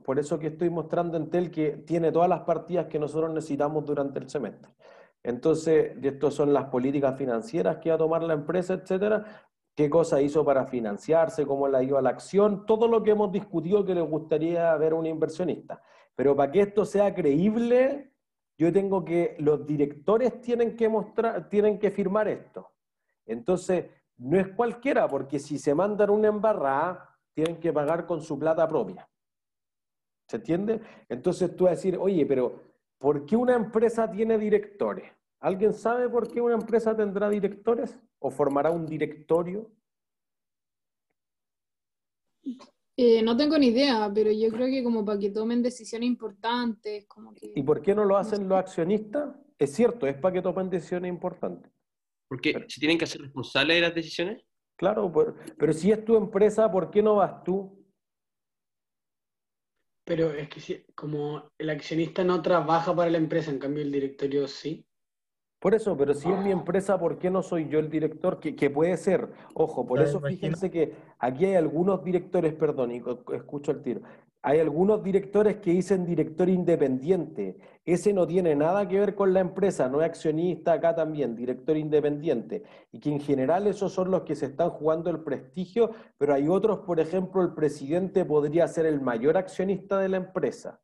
por eso que estoy mostrando en TEL que tiene todas las partidas que nosotros necesitamos durante el semestre. Entonces, estas son las políticas financieras que va a tomar la empresa, etcétera. ¿Qué cosa hizo para financiarse? ¿Cómo la dio a la acción? Todo lo que hemos discutido que le gustaría ver a un inversionista. Pero para que esto sea creíble, yo tengo que, los directores tienen que mostrar, tienen que firmar esto. Entonces, no es cualquiera, porque si se mandan una embarrada, tienen que pagar con su plata propia. ¿Se entiende? Entonces tú vas a decir, oye, pero ¿por qué una empresa tiene directores? ¿Alguien sabe por qué una empresa tendrá directores o formará un directorio? Eh, no tengo ni idea, pero yo creo que como para que tomen decisiones importantes, como ¿Y por qué no lo hacen los accionistas? Es cierto, es para que tomen decisiones importantes. Porque qué? se tienen que hacer responsables de las decisiones. Claro, pero, si es tu empresa, ¿por qué no vas tú? Pero es que como el accionista no trabaja para la empresa, en cambio el directorio sí. Por eso, pero si es mi ah. empresa, ¿por qué no soy yo el director? Que, puede ser, ojo, por eso fíjense que aquí hay algunos directores, perdón, y escucho el tiro, hay algunos directores que dicen director independiente. Ese no tiene nada que ver con la empresa, no es accionista acá también, director independiente. Y que en general esos son los que se están jugando el prestigio, pero hay otros, por ejemplo, el presidente podría ser el mayor accionista de la empresa.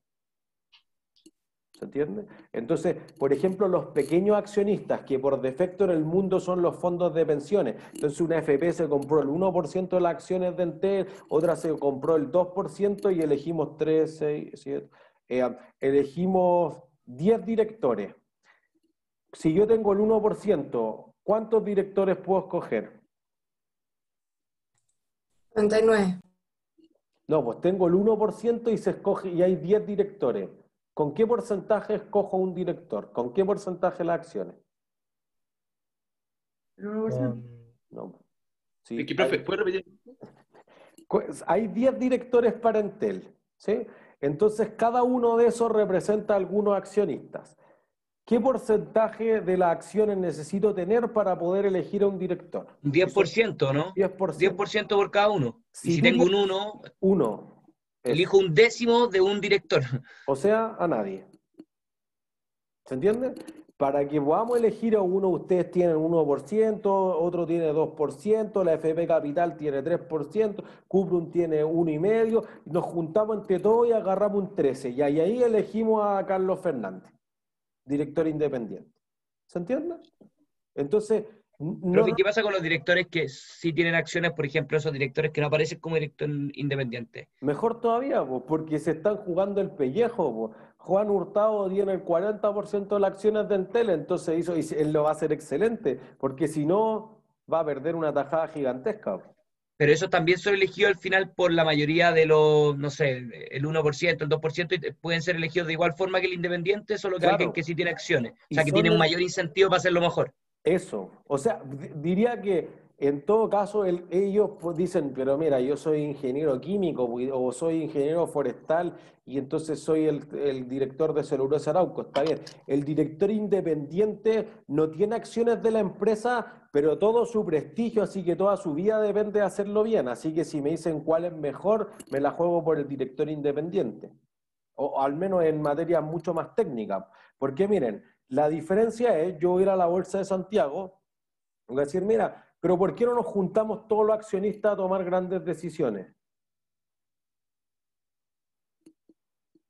¿Se entiende? Entonces, por ejemplo, los pequeños accionistas, que por defecto en el mundo son los fondos de pensiones. Entonces, una FP se compró el 1% de las acciones de Entel, otra se compró el 2% y elegimos 3, 6, 7. elegimos 10 directores. Si yo tengo el 1%, ¿cuántos directores puedo escoger? 39. No, pues tengo el 1% y se escoge y hay 10 directores. ¿Con qué porcentaje escojo un director? ¿Con qué porcentaje las acciones? ¿Puede hay, Hay 10 directores para Entel, Entonces, cada uno de esos representa a algunos accionistas. ¿Qué porcentaje de las acciones necesito tener para poder elegir a un director? 10%, ¿no? 10%. 10% por cada uno. Si, tengo un 1... 1. Elijo un décimo de un director. O sea, a nadie. ¿Se entiende? Para que podamos elegir a uno, ustedes tienen 1%, otro tiene 2%, la FP Capital tiene 3%, Cuprum tiene 1,5%, nos juntamos entre todos y agarramos un 13%. Y ahí, ahí elegimos a Carlos Fernández, director independiente. ¿Se entiende? Entonces, ¿qué pasa con los directores que sí tienen acciones, por ejemplo, esos directores que no aparecen como director independiente? Mejor todavía, porque se están jugando el pellejo. Juan Hurtado tiene el 40% de las acciones de Entel, entonces él lo va a hacer excelente, porque si no, va a perder una tajada gigantesca. Pero eso también son elegidos al final por la mayoría de los, no sé, el 1%, el 2%, y pueden ser elegidos de igual forma que el independiente, solo que alguien que sí tiene acciones. O sea, que tiene un mayor incentivo para hacerlo mejor eso, o sea, diría que en todo caso ellos dicen, pero mira, yo soy ingeniero químico o soy ingeniero forestal y entonces soy el, director de Celulosa Arauco, está bien. El director independiente no tiene acciones de la empresa, pero todo su prestigio, así que toda su vida depende de hacerlo bien. Así que si me dicen cuál es mejor, me la juego por el director independiente. o al menos en materia mucho más técnica. Porque miren, la diferencia es yo ir a la Bolsa de Santiago y decir, mira, pero ¿por qué no nos juntamos todos los accionistas a tomar grandes decisiones?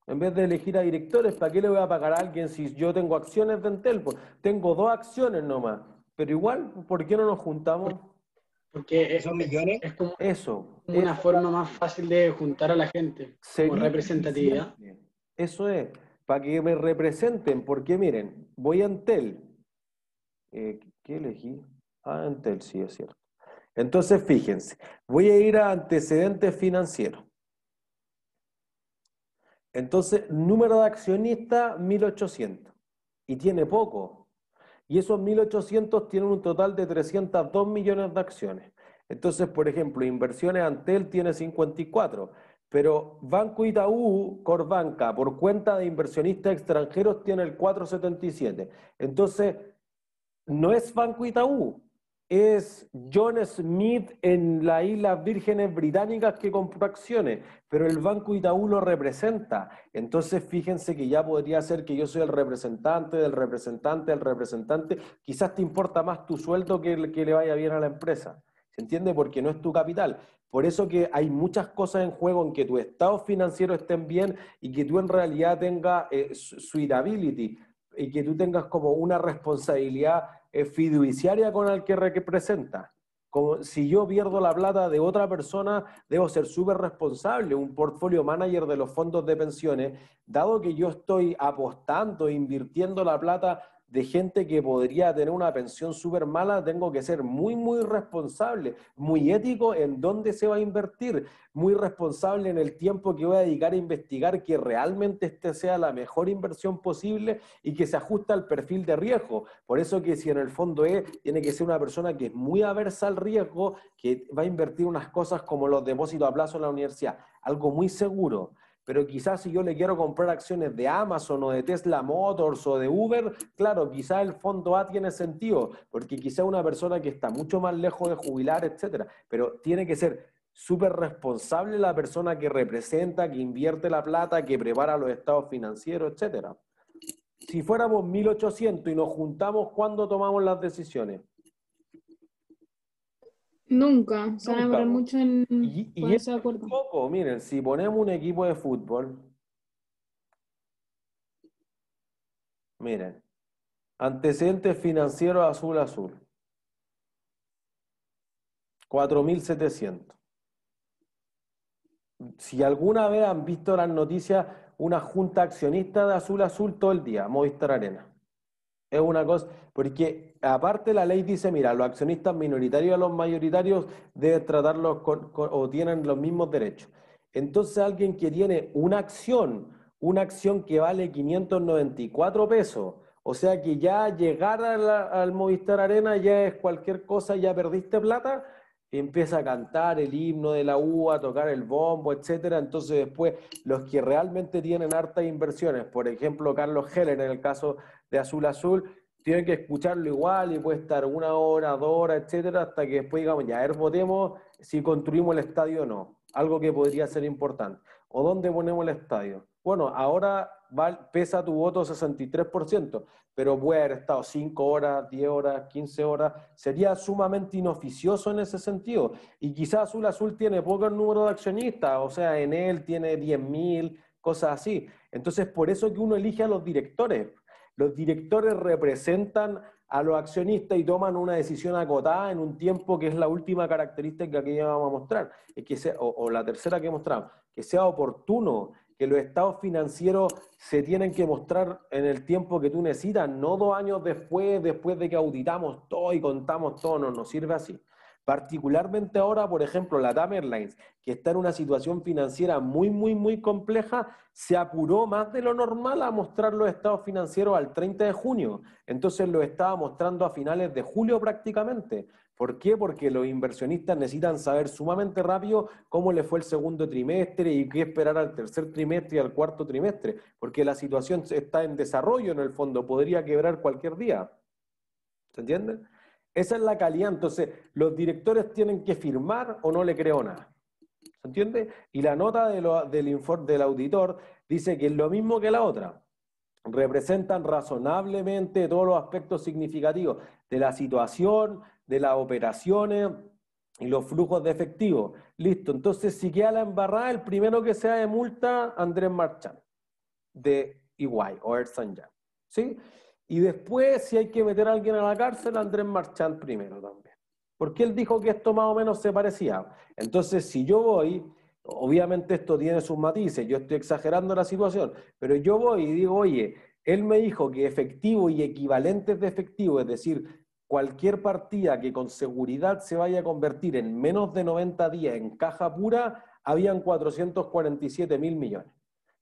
En vez de elegir a directores, ¿para qué le voy a pagar a alguien si yo tengo acciones de Entel? Pues, tengo dos acciones nomás, pero igual, ¿por qué no nos juntamos? Porque esos millones es como eso, una forma más fácil de juntar a la gente, como representativa Eso es para que me representen, porque miren, voy a Antel. Eh, ¿Qué elegí? Ah, Antel, sí, es cierto. Entonces, fíjense, voy a ir a antecedentes financieros. Entonces, número de accionistas, 1800. Y tiene poco. Y esos 1800 tienen un total de 302 millones de acciones. Entonces, por ejemplo, inversiones Antel tiene 54. Pero Banco Itaú, Corbanca, por cuenta de inversionistas extranjeros, tiene el 477. Entonces, no es Banco Itaú, es John Smith en las Islas Vírgenes Británicas que compró acciones, pero el Banco Itaú lo representa. Entonces, fíjense que ya podría ser que yo soy el representante del representante del representante. Quizás te importa más tu sueldo que el que le vaya bien a la empresa. ¿Se entiende? Porque no es tu capital. Por eso que hay muchas cosas en juego en que tu estado financiero esté bien y que tú en realidad tengas eh, suitability y que tú tengas como una responsabilidad eh, fiduciaria con el que representa. Como si yo pierdo la plata de otra persona, debo ser súper responsable. Un portfolio manager de los fondos de pensiones, dado que yo estoy apostando, invirtiendo la plata de gente que podría tener una pensión súper mala, tengo que ser muy, muy responsable, muy ético en dónde se va a invertir, muy responsable en el tiempo que voy a dedicar a investigar que realmente este sea la mejor inversión posible y que se ajusta al perfil de riesgo. Por eso que si en el fondo es, tiene que ser una persona que es muy aversa al riesgo, que va a invertir unas cosas como los depósitos a plazo en la universidad, algo muy seguro pero quizás si yo le quiero comprar acciones de Amazon o de Tesla Motors o de Uber, claro, quizás el fondo A tiene sentido, porque quizás una persona que está mucho más lejos de jubilar, etcétera. Pero tiene que ser súper responsable la persona que representa, que invierte la plata, que prepara los estados financieros, etcétera. Si fuéramos 1800 y nos juntamos, ¿cuándo tomamos las decisiones? Nunca, se van mucho en y, y Poco, miren, si ponemos un equipo de fútbol, miren, antecedentes financieros azul azul. 4.700. Si alguna vez han visto las noticias, una junta accionista de azul azul todo el día, Movistar Arena. Es una cosa, porque aparte la ley dice, mira, los accionistas minoritarios y los mayoritarios deben tratarlos o tienen los mismos derechos. Entonces alguien que tiene una acción, una acción que vale 594 pesos, o sea que ya llegar al Movistar Arena ya es cualquier cosa, ya perdiste plata, empieza a cantar el himno de la U, a tocar el bombo, etc. Entonces después los que realmente tienen hartas inversiones, por ejemplo Carlos Heller en el caso de azul a azul, tienen que escucharlo igual y puede estar una hora, dos horas, etcétera, hasta que después digamos, ya, a ver, votemos si construimos el estadio o no. Algo que podría ser importante. ¿O dónde ponemos el estadio? Bueno, ahora pesa tu voto 63%, pero puede haber estado 5 horas, 10 horas, 15 horas. Sería sumamente inoficioso en ese sentido. Y quizás Azul Azul tiene poco número de accionistas, o sea, en él tiene 10.000, cosas así. Entonces, por eso que uno elige a los directores los directores representan a los accionistas y toman una decisión acotada en un tiempo que es la última característica que ya vamos a mostrar, o, la tercera que mostramos, que sea oportuno, que los estados financieros se tienen que mostrar en el tiempo que tú necesitas, no dos años después, después de que auditamos todo y contamos todo, no nos sirve así. Particularmente ahora, por ejemplo, la TAM Airlines, que está en una situación financiera muy, muy, muy compleja, se apuró más de lo normal a mostrar los estados financieros al 30 de junio. Entonces lo estaba mostrando a finales de julio prácticamente. ¿Por qué? Porque los inversionistas necesitan saber sumamente rápido cómo le fue el segundo trimestre y qué esperar al tercer trimestre y al cuarto trimestre, porque la situación está en desarrollo en el fondo, podría quebrar cualquier día. ¿Se entiende? Esa es la calidad. Entonces, los directores tienen que firmar o no le creo nada. ¿Se entiende? Y la nota del, informe, del auditor dice que es lo mismo que la otra. Representan razonablemente todos los aspectos significativos de la situación, de las operaciones y los flujos de efectivo. Listo. Entonces, si queda la embarrada, el primero que sea de multa, Andrés marchal de Iguay o Ersan ¿Sí? Y después, si hay que meter a alguien a la cárcel, Andrés Marchal primero también. Porque él dijo que esto más o menos se parecía. Entonces, si yo voy, obviamente esto tiene sus matices, yo estoy exagerando la situación, pero yo voy y digo, oye, él me dijo que efectivo y equivalentes de efectivo, es decir, cualquier partida que con seguridad se vaya a convertir en menos de 90 días en caja pura, habían 447 mil millones.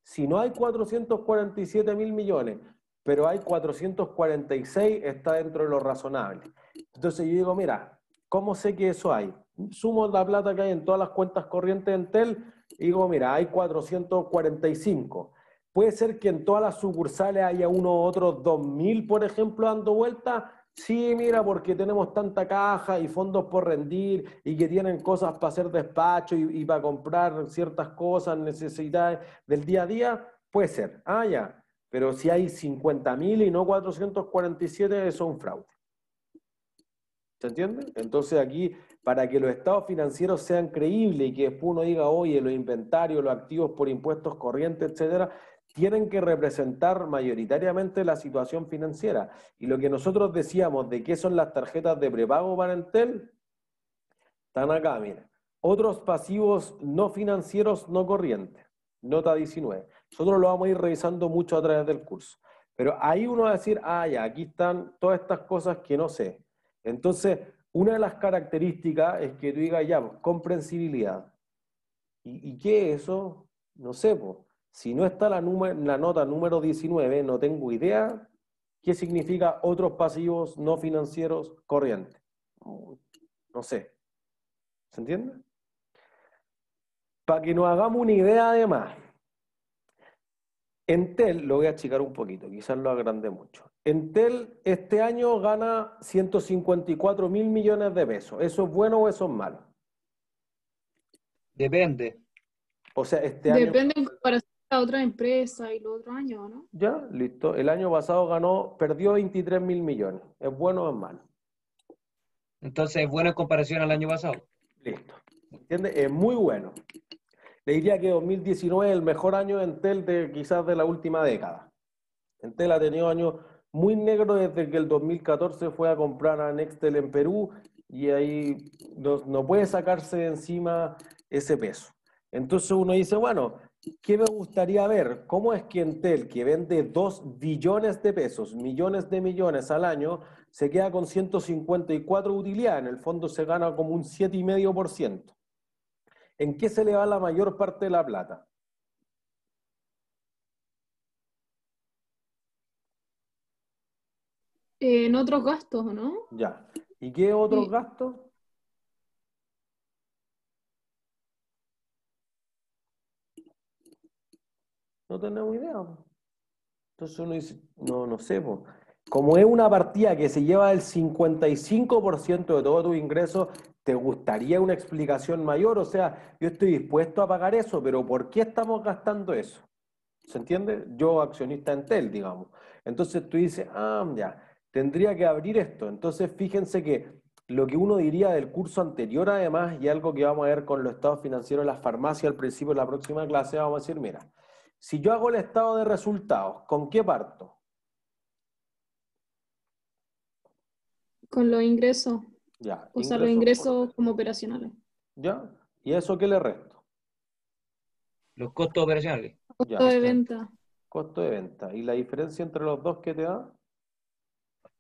Si no hay 447 mil millones pero hay 446, está dentro de lo razonable. Entonces yo digo, mira, ¿cómo sé que eso hay? Sumo la plata que hay en todas las cuentas corrientes de Entel y digo, mira, hay 445. Puede ser que en todas las sucursales haya uno u otro 2.000, por ejemplo, dando vuelta. Sí, mira, porque tenemos tanta caja y fondos por rendir y que tienen cosas para hacer despacho y, y para comprar ciertas cosas, necesidades del día a día. Puede ser. Ah, ya pero si hay 50.000 y no 447, eso es un fraude. ¿Se entiende? Entonces aquí, para que los estados financieros sean creíbles y que uno diga, oye, los inventarios, los activos por impuestos corrientes, etcétera, tienen que representar mayoritariamente la situación financiera. Y lo que nosotros decíamos de qué son las tarjetas de prepago para están acá, miren. Otros pasivos no financieros no corrientes, nota 19. Nosotros lo vamos a ir revisando mucho a través del curso. Pero ahí uno va a decir, ah, ya, aquí están todas estas cosas que no sé. Entonces, una de las características es que tú digas, ya, pues, comprensibilidad. ¿Y, qué es eso? No sé, pues. Si no está la, la nota número 19, no tengo idea qué significa otros pasivos no financieros corrientes. No sé. ¿Se entiende? Para que nos hagamos una idea además. Entel, lo voy a achicar un poquito, quizás lo agrande mucho. Entel este año gana 154 mil millones de pesos. ¿Eso es bueno o eso es malo? Depende. O sea, este año... Depende en comparación a otra empresa y los otros años, ¿no? Ya, listo. El año pasado ganó, perdió 23 mil millones. ¿Es bueno o es malo? Entonces, es bueno en comparación al año pasado. Listo. ¿Entiendes? Es muy bueno le diría que 2019 es el mejor año de Entel de quizás de la última década. Entel ha tenido años muy negros desde que el 2014 fue a comprar a Nextel en Perú y ahí no, puede sacarse de encima ese peso. Entonces uno dice, bueno, ¿qué me gustaría ver? ¿Cómo es que Entel, que vende 2 billones de pesos, millones de millones al año, se queda con 154 utilidades? En el fondo se gana como un 7,5%. ¿en qué se le va la mayor parte de la plata? En otros gastos, ¿no? Ya. ¿Y qué otros gastos? No tenemos idea. Entonces uno no, no sé, pues como es una partida que se lleva el 55% de todo tu ingreso, ¿te gustaría una explicación mayor? O sea, yo estoy dispuesto a pagar eso, pero ¿por qué estamos gastando eso? ¿Se entiende? Yo accionista en TEL, digamos. Entonces tú dices, ah, ya, tendría que abrir esto. Entonces fíjense que lo que uno diría del curso anterior además, y algo que vamos a ver con los estados financieros de las farmacias al principio de la próxima clase, vamos a decir, mira, si yo hago el estado de resultados, ¿con qué parto? Con los ingresos. Ya. O sea, los ingresos como operacionales. Ya. ¿Y eso qué le resto? Los costos operacionales. Costo de venta. Costo de venta. ¿Y la diferencia entre los dos qué te da?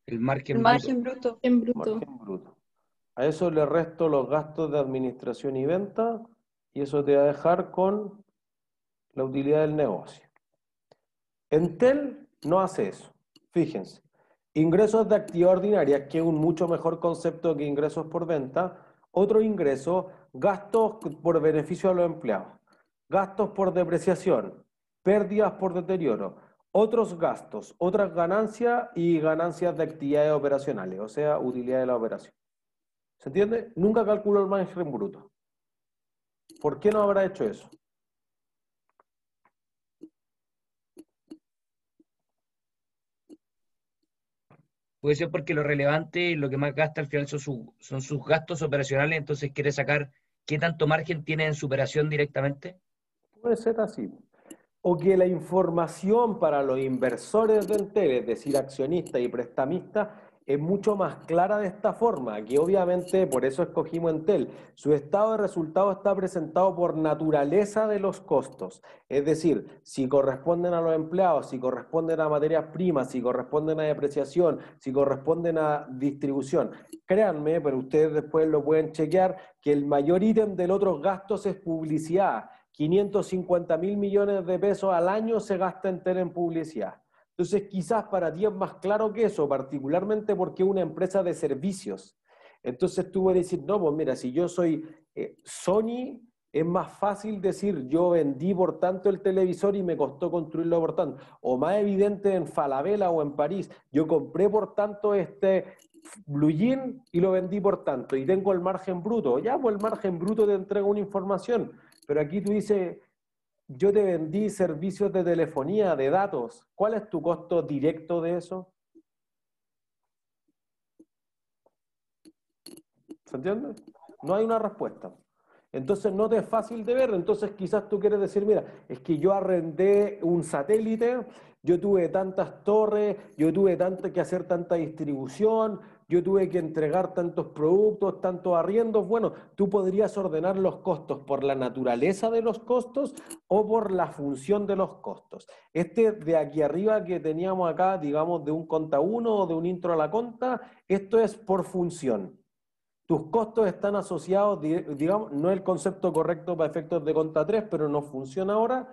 El margen, El margen bruto. Margen bruto. Margen bruto. A eso le resto los gastos de administración y venta y eso te va a dejar con la utilidad del negocio. Entel no hace eso. Fíjense, Ingresos de actividad ordinaria, que es un mucho mejor concepto que ingresos por venta. Otro ingreso, gastos por beneficio a los empleados, gastos por depreciación, pérdidas por deterioro, otros gastos, otras ganancias y ganancias de actividades operacionales, o sea, utilidad de la operación. ¿Se entiende? Nunca calculó el margen bruto. ¿Por qué no habrá hecho eso? puede ser porque lo relevante, lo que más gasta al final son, sus gastos operacionales, entonces quiere sacar qué tanto margen tiene en su operación directamente. Puede ser así. O que la información para los inversores del Entel, es decir, accionistas y prestamistas, es mucho más clara de esta forma, que obviamente por eso escogimos Entel. Su estado de resultado está presentado por naturaleza de los costos, es decir, si corresponden a los empleados, si corresponden a materias primas, si corresponden a depreciación, si corresponden a distribución. Créanme, pero ustedes después lo pueden chequear, que el mayor ítem del otros gastos es publicidad. 550 mil millones de pesos al año se gasta Entel en publicidad. Entonces, quizás para ti es más claro que eso, particularmente porque es una empresa de servicios. Entonces tú vas a decir, no, pues mira, si yo soy eh, Sony, es más fácil decir, yo vendí por tanto el televisor y me costó construirlo por tanto. O más evidente en Falabella o en París, yo compré por tanto este blue jean y lo vendí por tanto y tengo el margen bruto. Ya, pues el margen bruto te entrega una información, pero aquí tú dices, yo te vendí servicios de telefonía, de datos. ¿Cuál es tu costo directo de eso? ¿Se entiende? No hay una respuesta. Entonces no te es fácil de ver. Entonces quizás tú quieres decir, mira, es que yo arrendé un satélite, yo tuve tantas torres, yo tuve tanto que hacer tanta distribución, yo tuve que entregar tantos productos, tantos arriendos. Bueno, tú podrías ordenar los costos por la naturaleza de los costos o por la función de los costos. Este de aquí arriba que teníamos acá, digamos, de un conta 1 o de un intro a la conta, esto es por función. Tus costos están asociados, digamos, no es el concepto correcto para efectos de conta 3, pero no funciona ahora,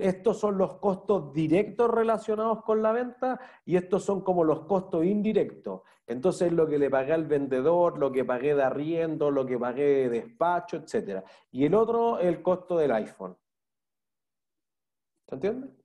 estos son los costos directos relacionados con la venta y estos son como los costos indirectos. Entonces, lo que le pagué al vendedor, lo que pagué de arriendo, lo que pagué de despacho, etc. Y el otro, el costo del iPhone. ¿Se entiende?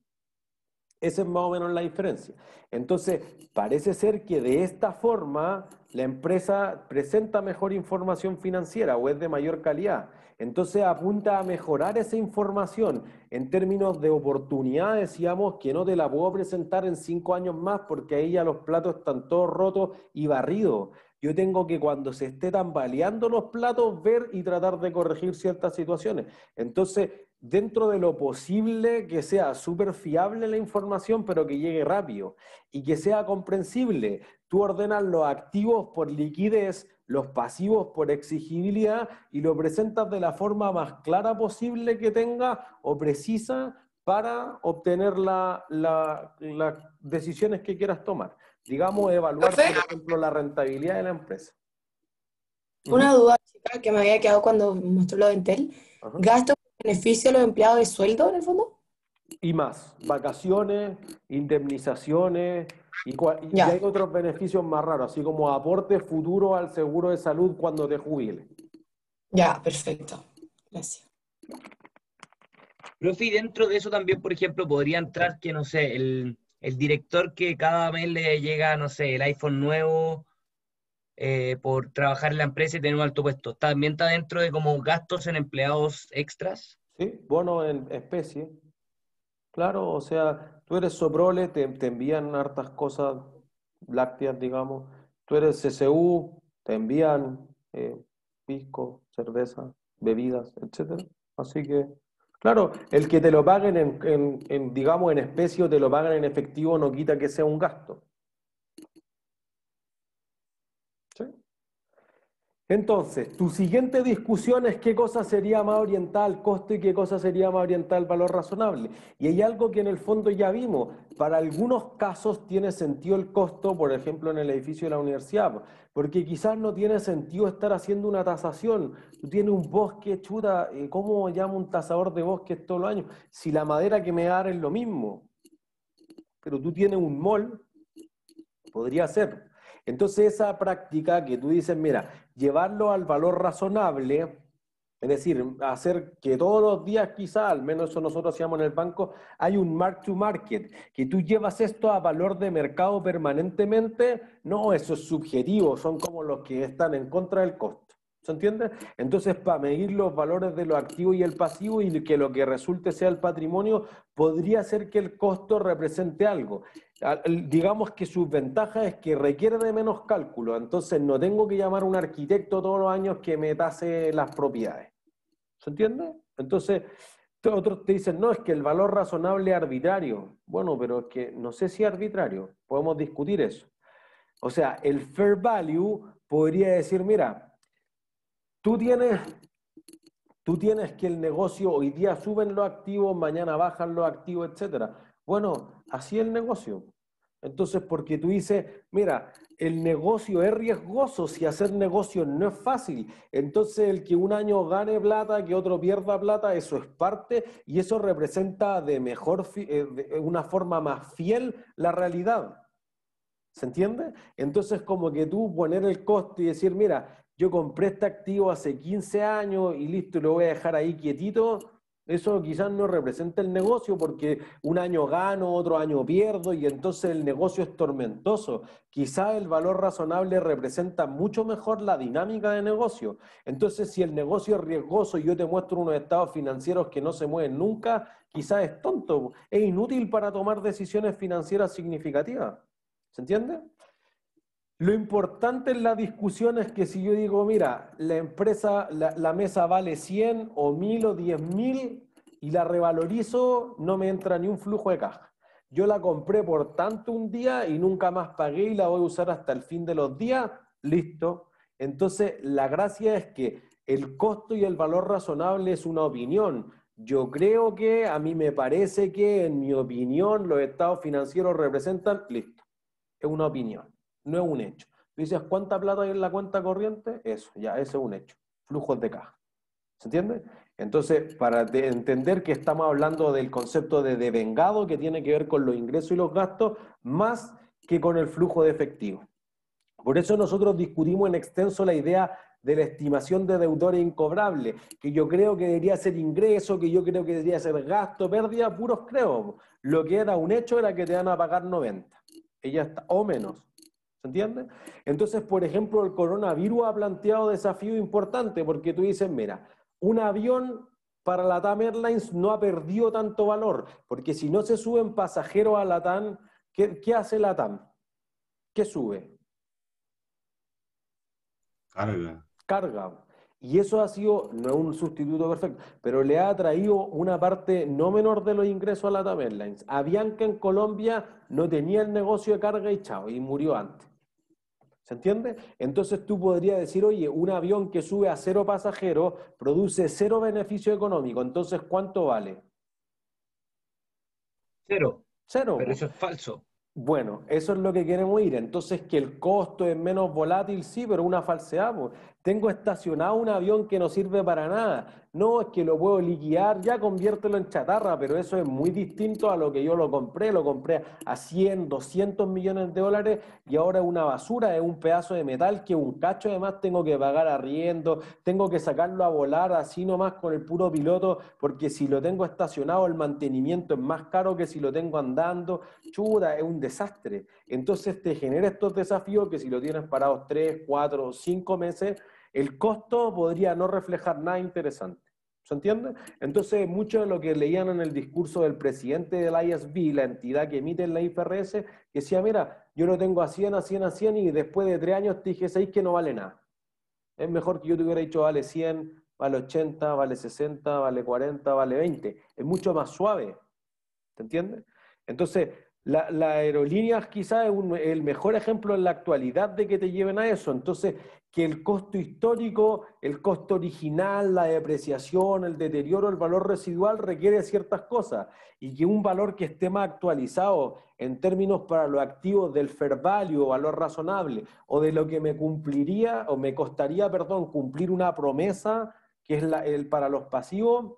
Esa es más o menos la diferencia. Entonces, parece ser que de esta forma la empresa presenta mejor información financiera o es de mayor calidad. Entonces, apunta a mejorar esa información en términos de oportunidades, decíamos, que no te la puedo presentar en cinco años más porque ahí ya los platos están todos rotos y barridos. Yo tengo que cuando se esté tambaleando los platos ver y tratar de corregir ciertas situaciones. Entonces, dentro de lo posible, que sea súper fiable la información, pero que llegue rápido y que sea comprensible. Tú ordenas los activos por liquidez, los pasivos por exigibilidad y lo presentas de la forma más clara posible que tenga o precisa para obtener las decisiones que quieras tomar. Digamos, evaluar, por ejemplo, la rentabilidad de la empresa. Una duda, chica, que me había quedado cuando mostró lo de Intel beneficio a los empleados de sueldo en el fondo? Y más, vacaciones, indemnizaciones, y, hay otros beneficios más raros, así como aportes futuro al seguro de salud cuando te jubile Ya, perfecto. Gracias. Profi, dentro de eso también, por ejemplo, podría entrar que, no sé, el, el director que cada mes le llega, no sé, el iPhone nuevo eh, por trabajar en la empresa y tener un alto puesto. ¿También está dentro de como gastos en empleados extras? Sí, bono en especie. Claro, o sea, tú eres soprole, te, envían hartas cosas lácteas, digamos. Tú eres CCU, te envían eh, pisco, cerveza, bebidas, etc. Así que, claro, el que te lo paguen en, digamos, en especie o te lo paguen en efectivo no quita que sea un gasto. Entonces, tu siguiente discusión es qué cosa sería más oriental costo y qué cosa sería más oriental valor razonable. Y hay algo que en el fondo ya vimos. Para algunos casos tiene sentido el costo, por ejemplo, en el edificio de la universidad, porque quizás no tiene sentido estar haciendo una tasación. Tú tienes un bosque, chuta, eh, ¿cómo llamo un tasador de bosques todos los años? Si la madera que me dar es lo mismo. Pero tú tienes un mol, podría ser, entonces esa práctica que tú dices, mira, llevarlo al valor razonable, es decir, hacer que todos los días quizá, al menos eso nosotros hacíamos en el banco, hay un mark to market, que tú llevas esto a valor de mercado permanentemente, no, eso es subjetivo, son como los que están en contra del costo. ¿Se entiende? Entonces, para medir los valores de lo activo y el pasivo y que lo que resulte sea el patrimonio, podría ser que el costo represente algo digamos que su ventaja es que requiere de menos cálculo, entonces no tengo que llamar a un arquitecto todos los años que me tase las propiedades. ¿Se entiende? Entonces, otros te dicen, no, es que el valor razonable es arbitrario. Bueno, pero es que no sé si es arbitrario, podemos discutir eso. O sea, el fair value podría decir, mira, tú tienes, tú tienes que el negocio, hoy día suben los activos, mañana bajan los activos, etc. Bueno, así el negocio. Entonces, porque tú dices, mira, el negocio es riesgoso, si hacer negocio no es fácil. Entonces, el que un año gane plata, que otro pierda plata, eso es parte y eso representa de mejor, eh, eh, una forma más fiel la realidad. ¿Se entiende? Entonces, como que tú poner el costo y decir, mira, yo compré este activo hace 15 años y listo, lo voy a dejar ahí quietito, eso quizás no representa el negocio porque un año gano, otro año pierdo y entonces el negocio es tormentoso. Quizás el valor razonable representa mucho mejor la dinámica de negocio. Entonces, si el negocio es riesgoso y yo te muestro unos estados financieros que no se mueven nunca, quizás es tonto, es inútil para tomar decisiones financieras significativas. ¿Se entiende? Lo importante en la discusión es que si yo digo, mira, la empresa, la, mesa vale 100 o 1000 o mil y la revalorizo, no me entra ni un flujo de caja. Yo la compré por tanto un día y nunca más pagué y la voy a usar hasta el fin de los días, listo. Entonces, la gracia es que el costo y el valor razonable es una opinión. Yo creo que, a mí me parece que, en mi opinión, los estados financieros representan, listo, es una opinión no es un hecho. Tú dices, ¿cuánta plata hay en la cuenta corriente? Eso, ya, ese es un hecho. Flujos de caja. ¿Se entiende? Entonces, para entender que estamos hablando del concepto de devengado, que tiene que ver con los ingresos y los gastos, más que con el flujo de efectivo. Por eso nosotros discutimos en extenso la idea de la estimación de deudores incobrables, que yo creo que debería ser ingreso, que yo creo que debería ser gasto, pérdida, puros creo. Lo que era un hecho era que te van a pagar 90, ella está, o menos. ¿Se entiende? Entonces, por ejemplo, el coronavirus ha planteado desafío importante porque tú dices, mira, un avión para la TAM Airlines no ha perdido tanto valor, porque si no se suben pasajeros a la TAM, qué hace la TAM? ¿Qué sube? Carga. Carga. Y eso ha sido, no es un sustituto perfecto, pero le ha traído una parte no menor de los ingresos a la TAM Airlines. Avianca en Colombia no tenía el negocio de carga y chao, y murió antes. ¿Se entiende? Entonces tú podrías decir, oye, un avión que sube a cero pasajeros produce cero beneficio económico, entonces ¿cuánto vale? Cero. Cero. Pero eso es falso. Bueno, eso es lo que queremos ir. Entonces, que el costo es menos volátil, sí, pero una falsedad. Tengo estacionado un avión que no sirve para nada. No, es que lo puedo liquidar, ya conviértelo en chatarra, pero eso es muy distinto a lo que yo lo compré. Lo compré a 100, 200 millones de dólares y ahora es una basura, es un pedazo de metal que un cacho además tengo que pagar arriendo, tengo que sacarlo a volar así nomás con el puro piloto, porque si lo tengo estacionado el mantenimiento es más caro que si lo tengo andando. Chuda, es un desastre. Entonces te genera estos desafíos que si lo tienes parado 3, 4, 5 meses, el costo podría no reflejar nada interesante. ¿Se entiende? Entonces, mucho de lo que leían en el discurso del presidente del ISB, la entidad que emite la IFRS, que decía, mira, yo lo tengo a 100, a 100, a 100, y después de tres años te dije, 6 que no vale nada. Es mejor que yo te hubiera dicho, vale 100, vale 80, vale 60, vale 40, vale 20. Es mucho más suave. ¿Se entiende? Entonces, la, la aerolíneas quizás es un, el mejor ejemplo en la actualidad de que te lleven a eso. Entonces, que el costo histórico, el costo original, la depreciación, el deterioro, el valor residual requiere ciertas cosas y que un valor que esté más actualizado en términos para los activos del fair value, valor razonable, o de lo que me cumpliría o me costaría, perdón, cumplir una promesa que es el para los pasivos,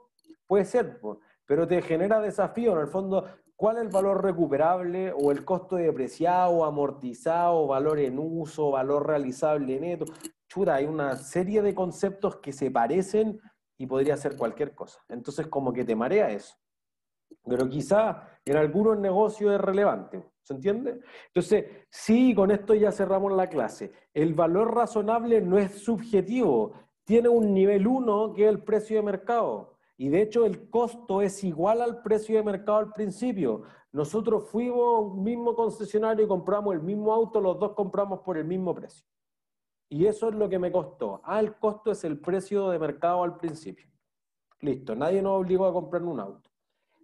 puede ser, pero te genera desafío. En el fondo, ¿Cuál es el valor recuperable o el costo depreciado, amortizado, valor en uso, valor realizable neto? Chuta, hay una serie de conceptos que se parecen y podría ser cualquier cosa. Entonces, como que te marea eso. Pero quizá en algunos negocios es relevante. ¿Se entiende? Entonces, sí, con esto ya cerramos la clase. El valor razonable no es subjetivo. Tiene un nivel 1 que es el precio de mercado y de hecho el costo es igual al precio de mercado al principio. Nosotros fuimos un mismo concesionario y compramos el mismo auto, los dos compramos por el mismo precio. Y eso es lo que me costó. Ah, el costo es el precio de mercado al principio. Listo, nadie nos obligó a comprar un auto.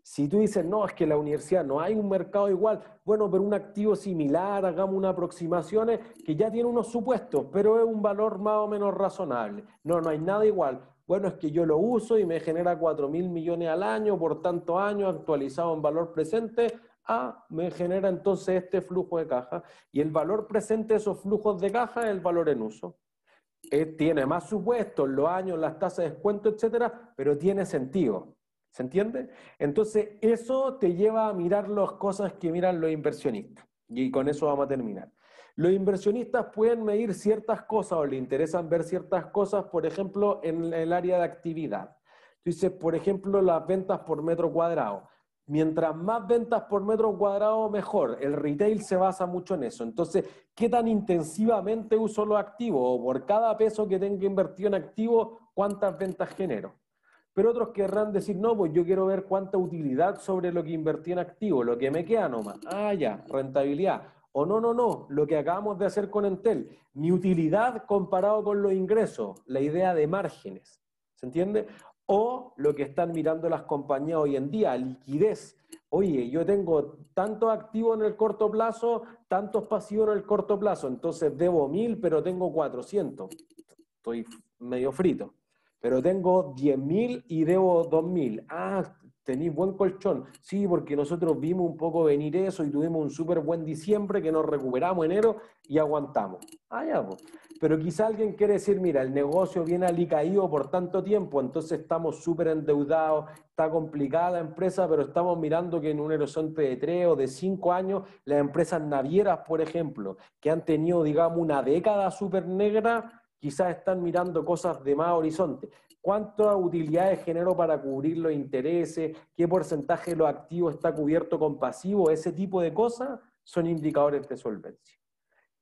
Si tú dices, no, es que la universidad no hay un mercado igual, bueno, pero un activo similar, hagamos unas aproximaciones que ya tiene unos supuestos, pero es un valor más o menos razonable. No, no hay nada igual. Bueno, es que yo lo uso y me genera 4 mil millones al año por tanto año actualizado en valor presente. Ah, me genera entonces este flujo de caja. Y el valor presente de esos flujos de caja es el valor en uso. Eh, tiene más supuestos, los años, las tasas de descuento, etcétera, pero tiene sentido. ¿Se entiende? Entonces, eso te lleva a mirar las cosas que miran los inversionistas. Y con eso vamos a terminar. Los inversionistas pueden medir ciertas cosas o le interesan ver ciertas cosas, por ejemplo, en el área de actividad. dices, por ejemplo, las ventas por metro cuadrado. Mientras más ventas por metro cuadrado, mejor. El retail se basa mucho en eso. Entonces, ¿qué tan intensivamente uso los activos? O por cada peso que tengo invertido en activo, ¿cuántas ventas genero? Pero otros querrán decir, no, pues yo quiero ver cuánta utilidad sobre lo que invertí en activo, lo que me queda nomás. Ah, ya, rentabilidad. O no, no, no, lo que acabamos de hacer con Entel, mi utilidad comparado con los ingresos, la idea de márgenes, ¿se entiende? O lo que están mirando las compañías hoy en día, liquidez. Oye, yo tengo tantos activos en el corto plazo, tantos pasivos en el corto plazo, entonces debo mil, pero tengo 400. Estoy medio frito. Pero tengo 10.000 y debo 2.000. Ah, tenéis buen colchón. Sí, porque nosotros vimos un poco venir eso y tuvimos un súper buen diciembre que nos recuperamos enero y aguantamos. Ah, Pero quizá alguien quiere decir, mira, el negocio viene alicaído por tanto tiempo, entonces estamos súper endeudados, está complicada la empresa, pero estamos mirando que en un horizonte de tres o de cinco años, las empresas navieras, por ejemplo, que han tenido, digamos, una década súper negra, quizás están mirando cosas de más horizonte utilidad de género para cubrir los intereses, qué porcentaje de los activos está cubierto con pasivo, ese tipo de cosas son indicadores de solvencia.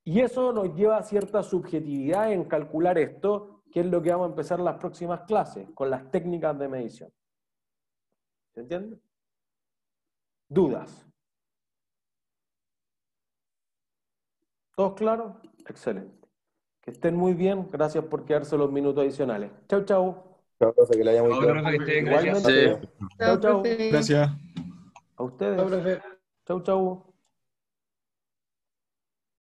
Y eso nos lleva a cierta subjetividad en calcular esto, que es lo que vamos a empezar en las próximas clases, con las técnicas de medición. ¿Se entiende? ¿Dudas? ¿Todos claro? Excelente. Que estén muy bien. Gracias por quedarse los minutos adicionales. Chau, chau. Chao, que Gracias. A ustedes. Chau, chau.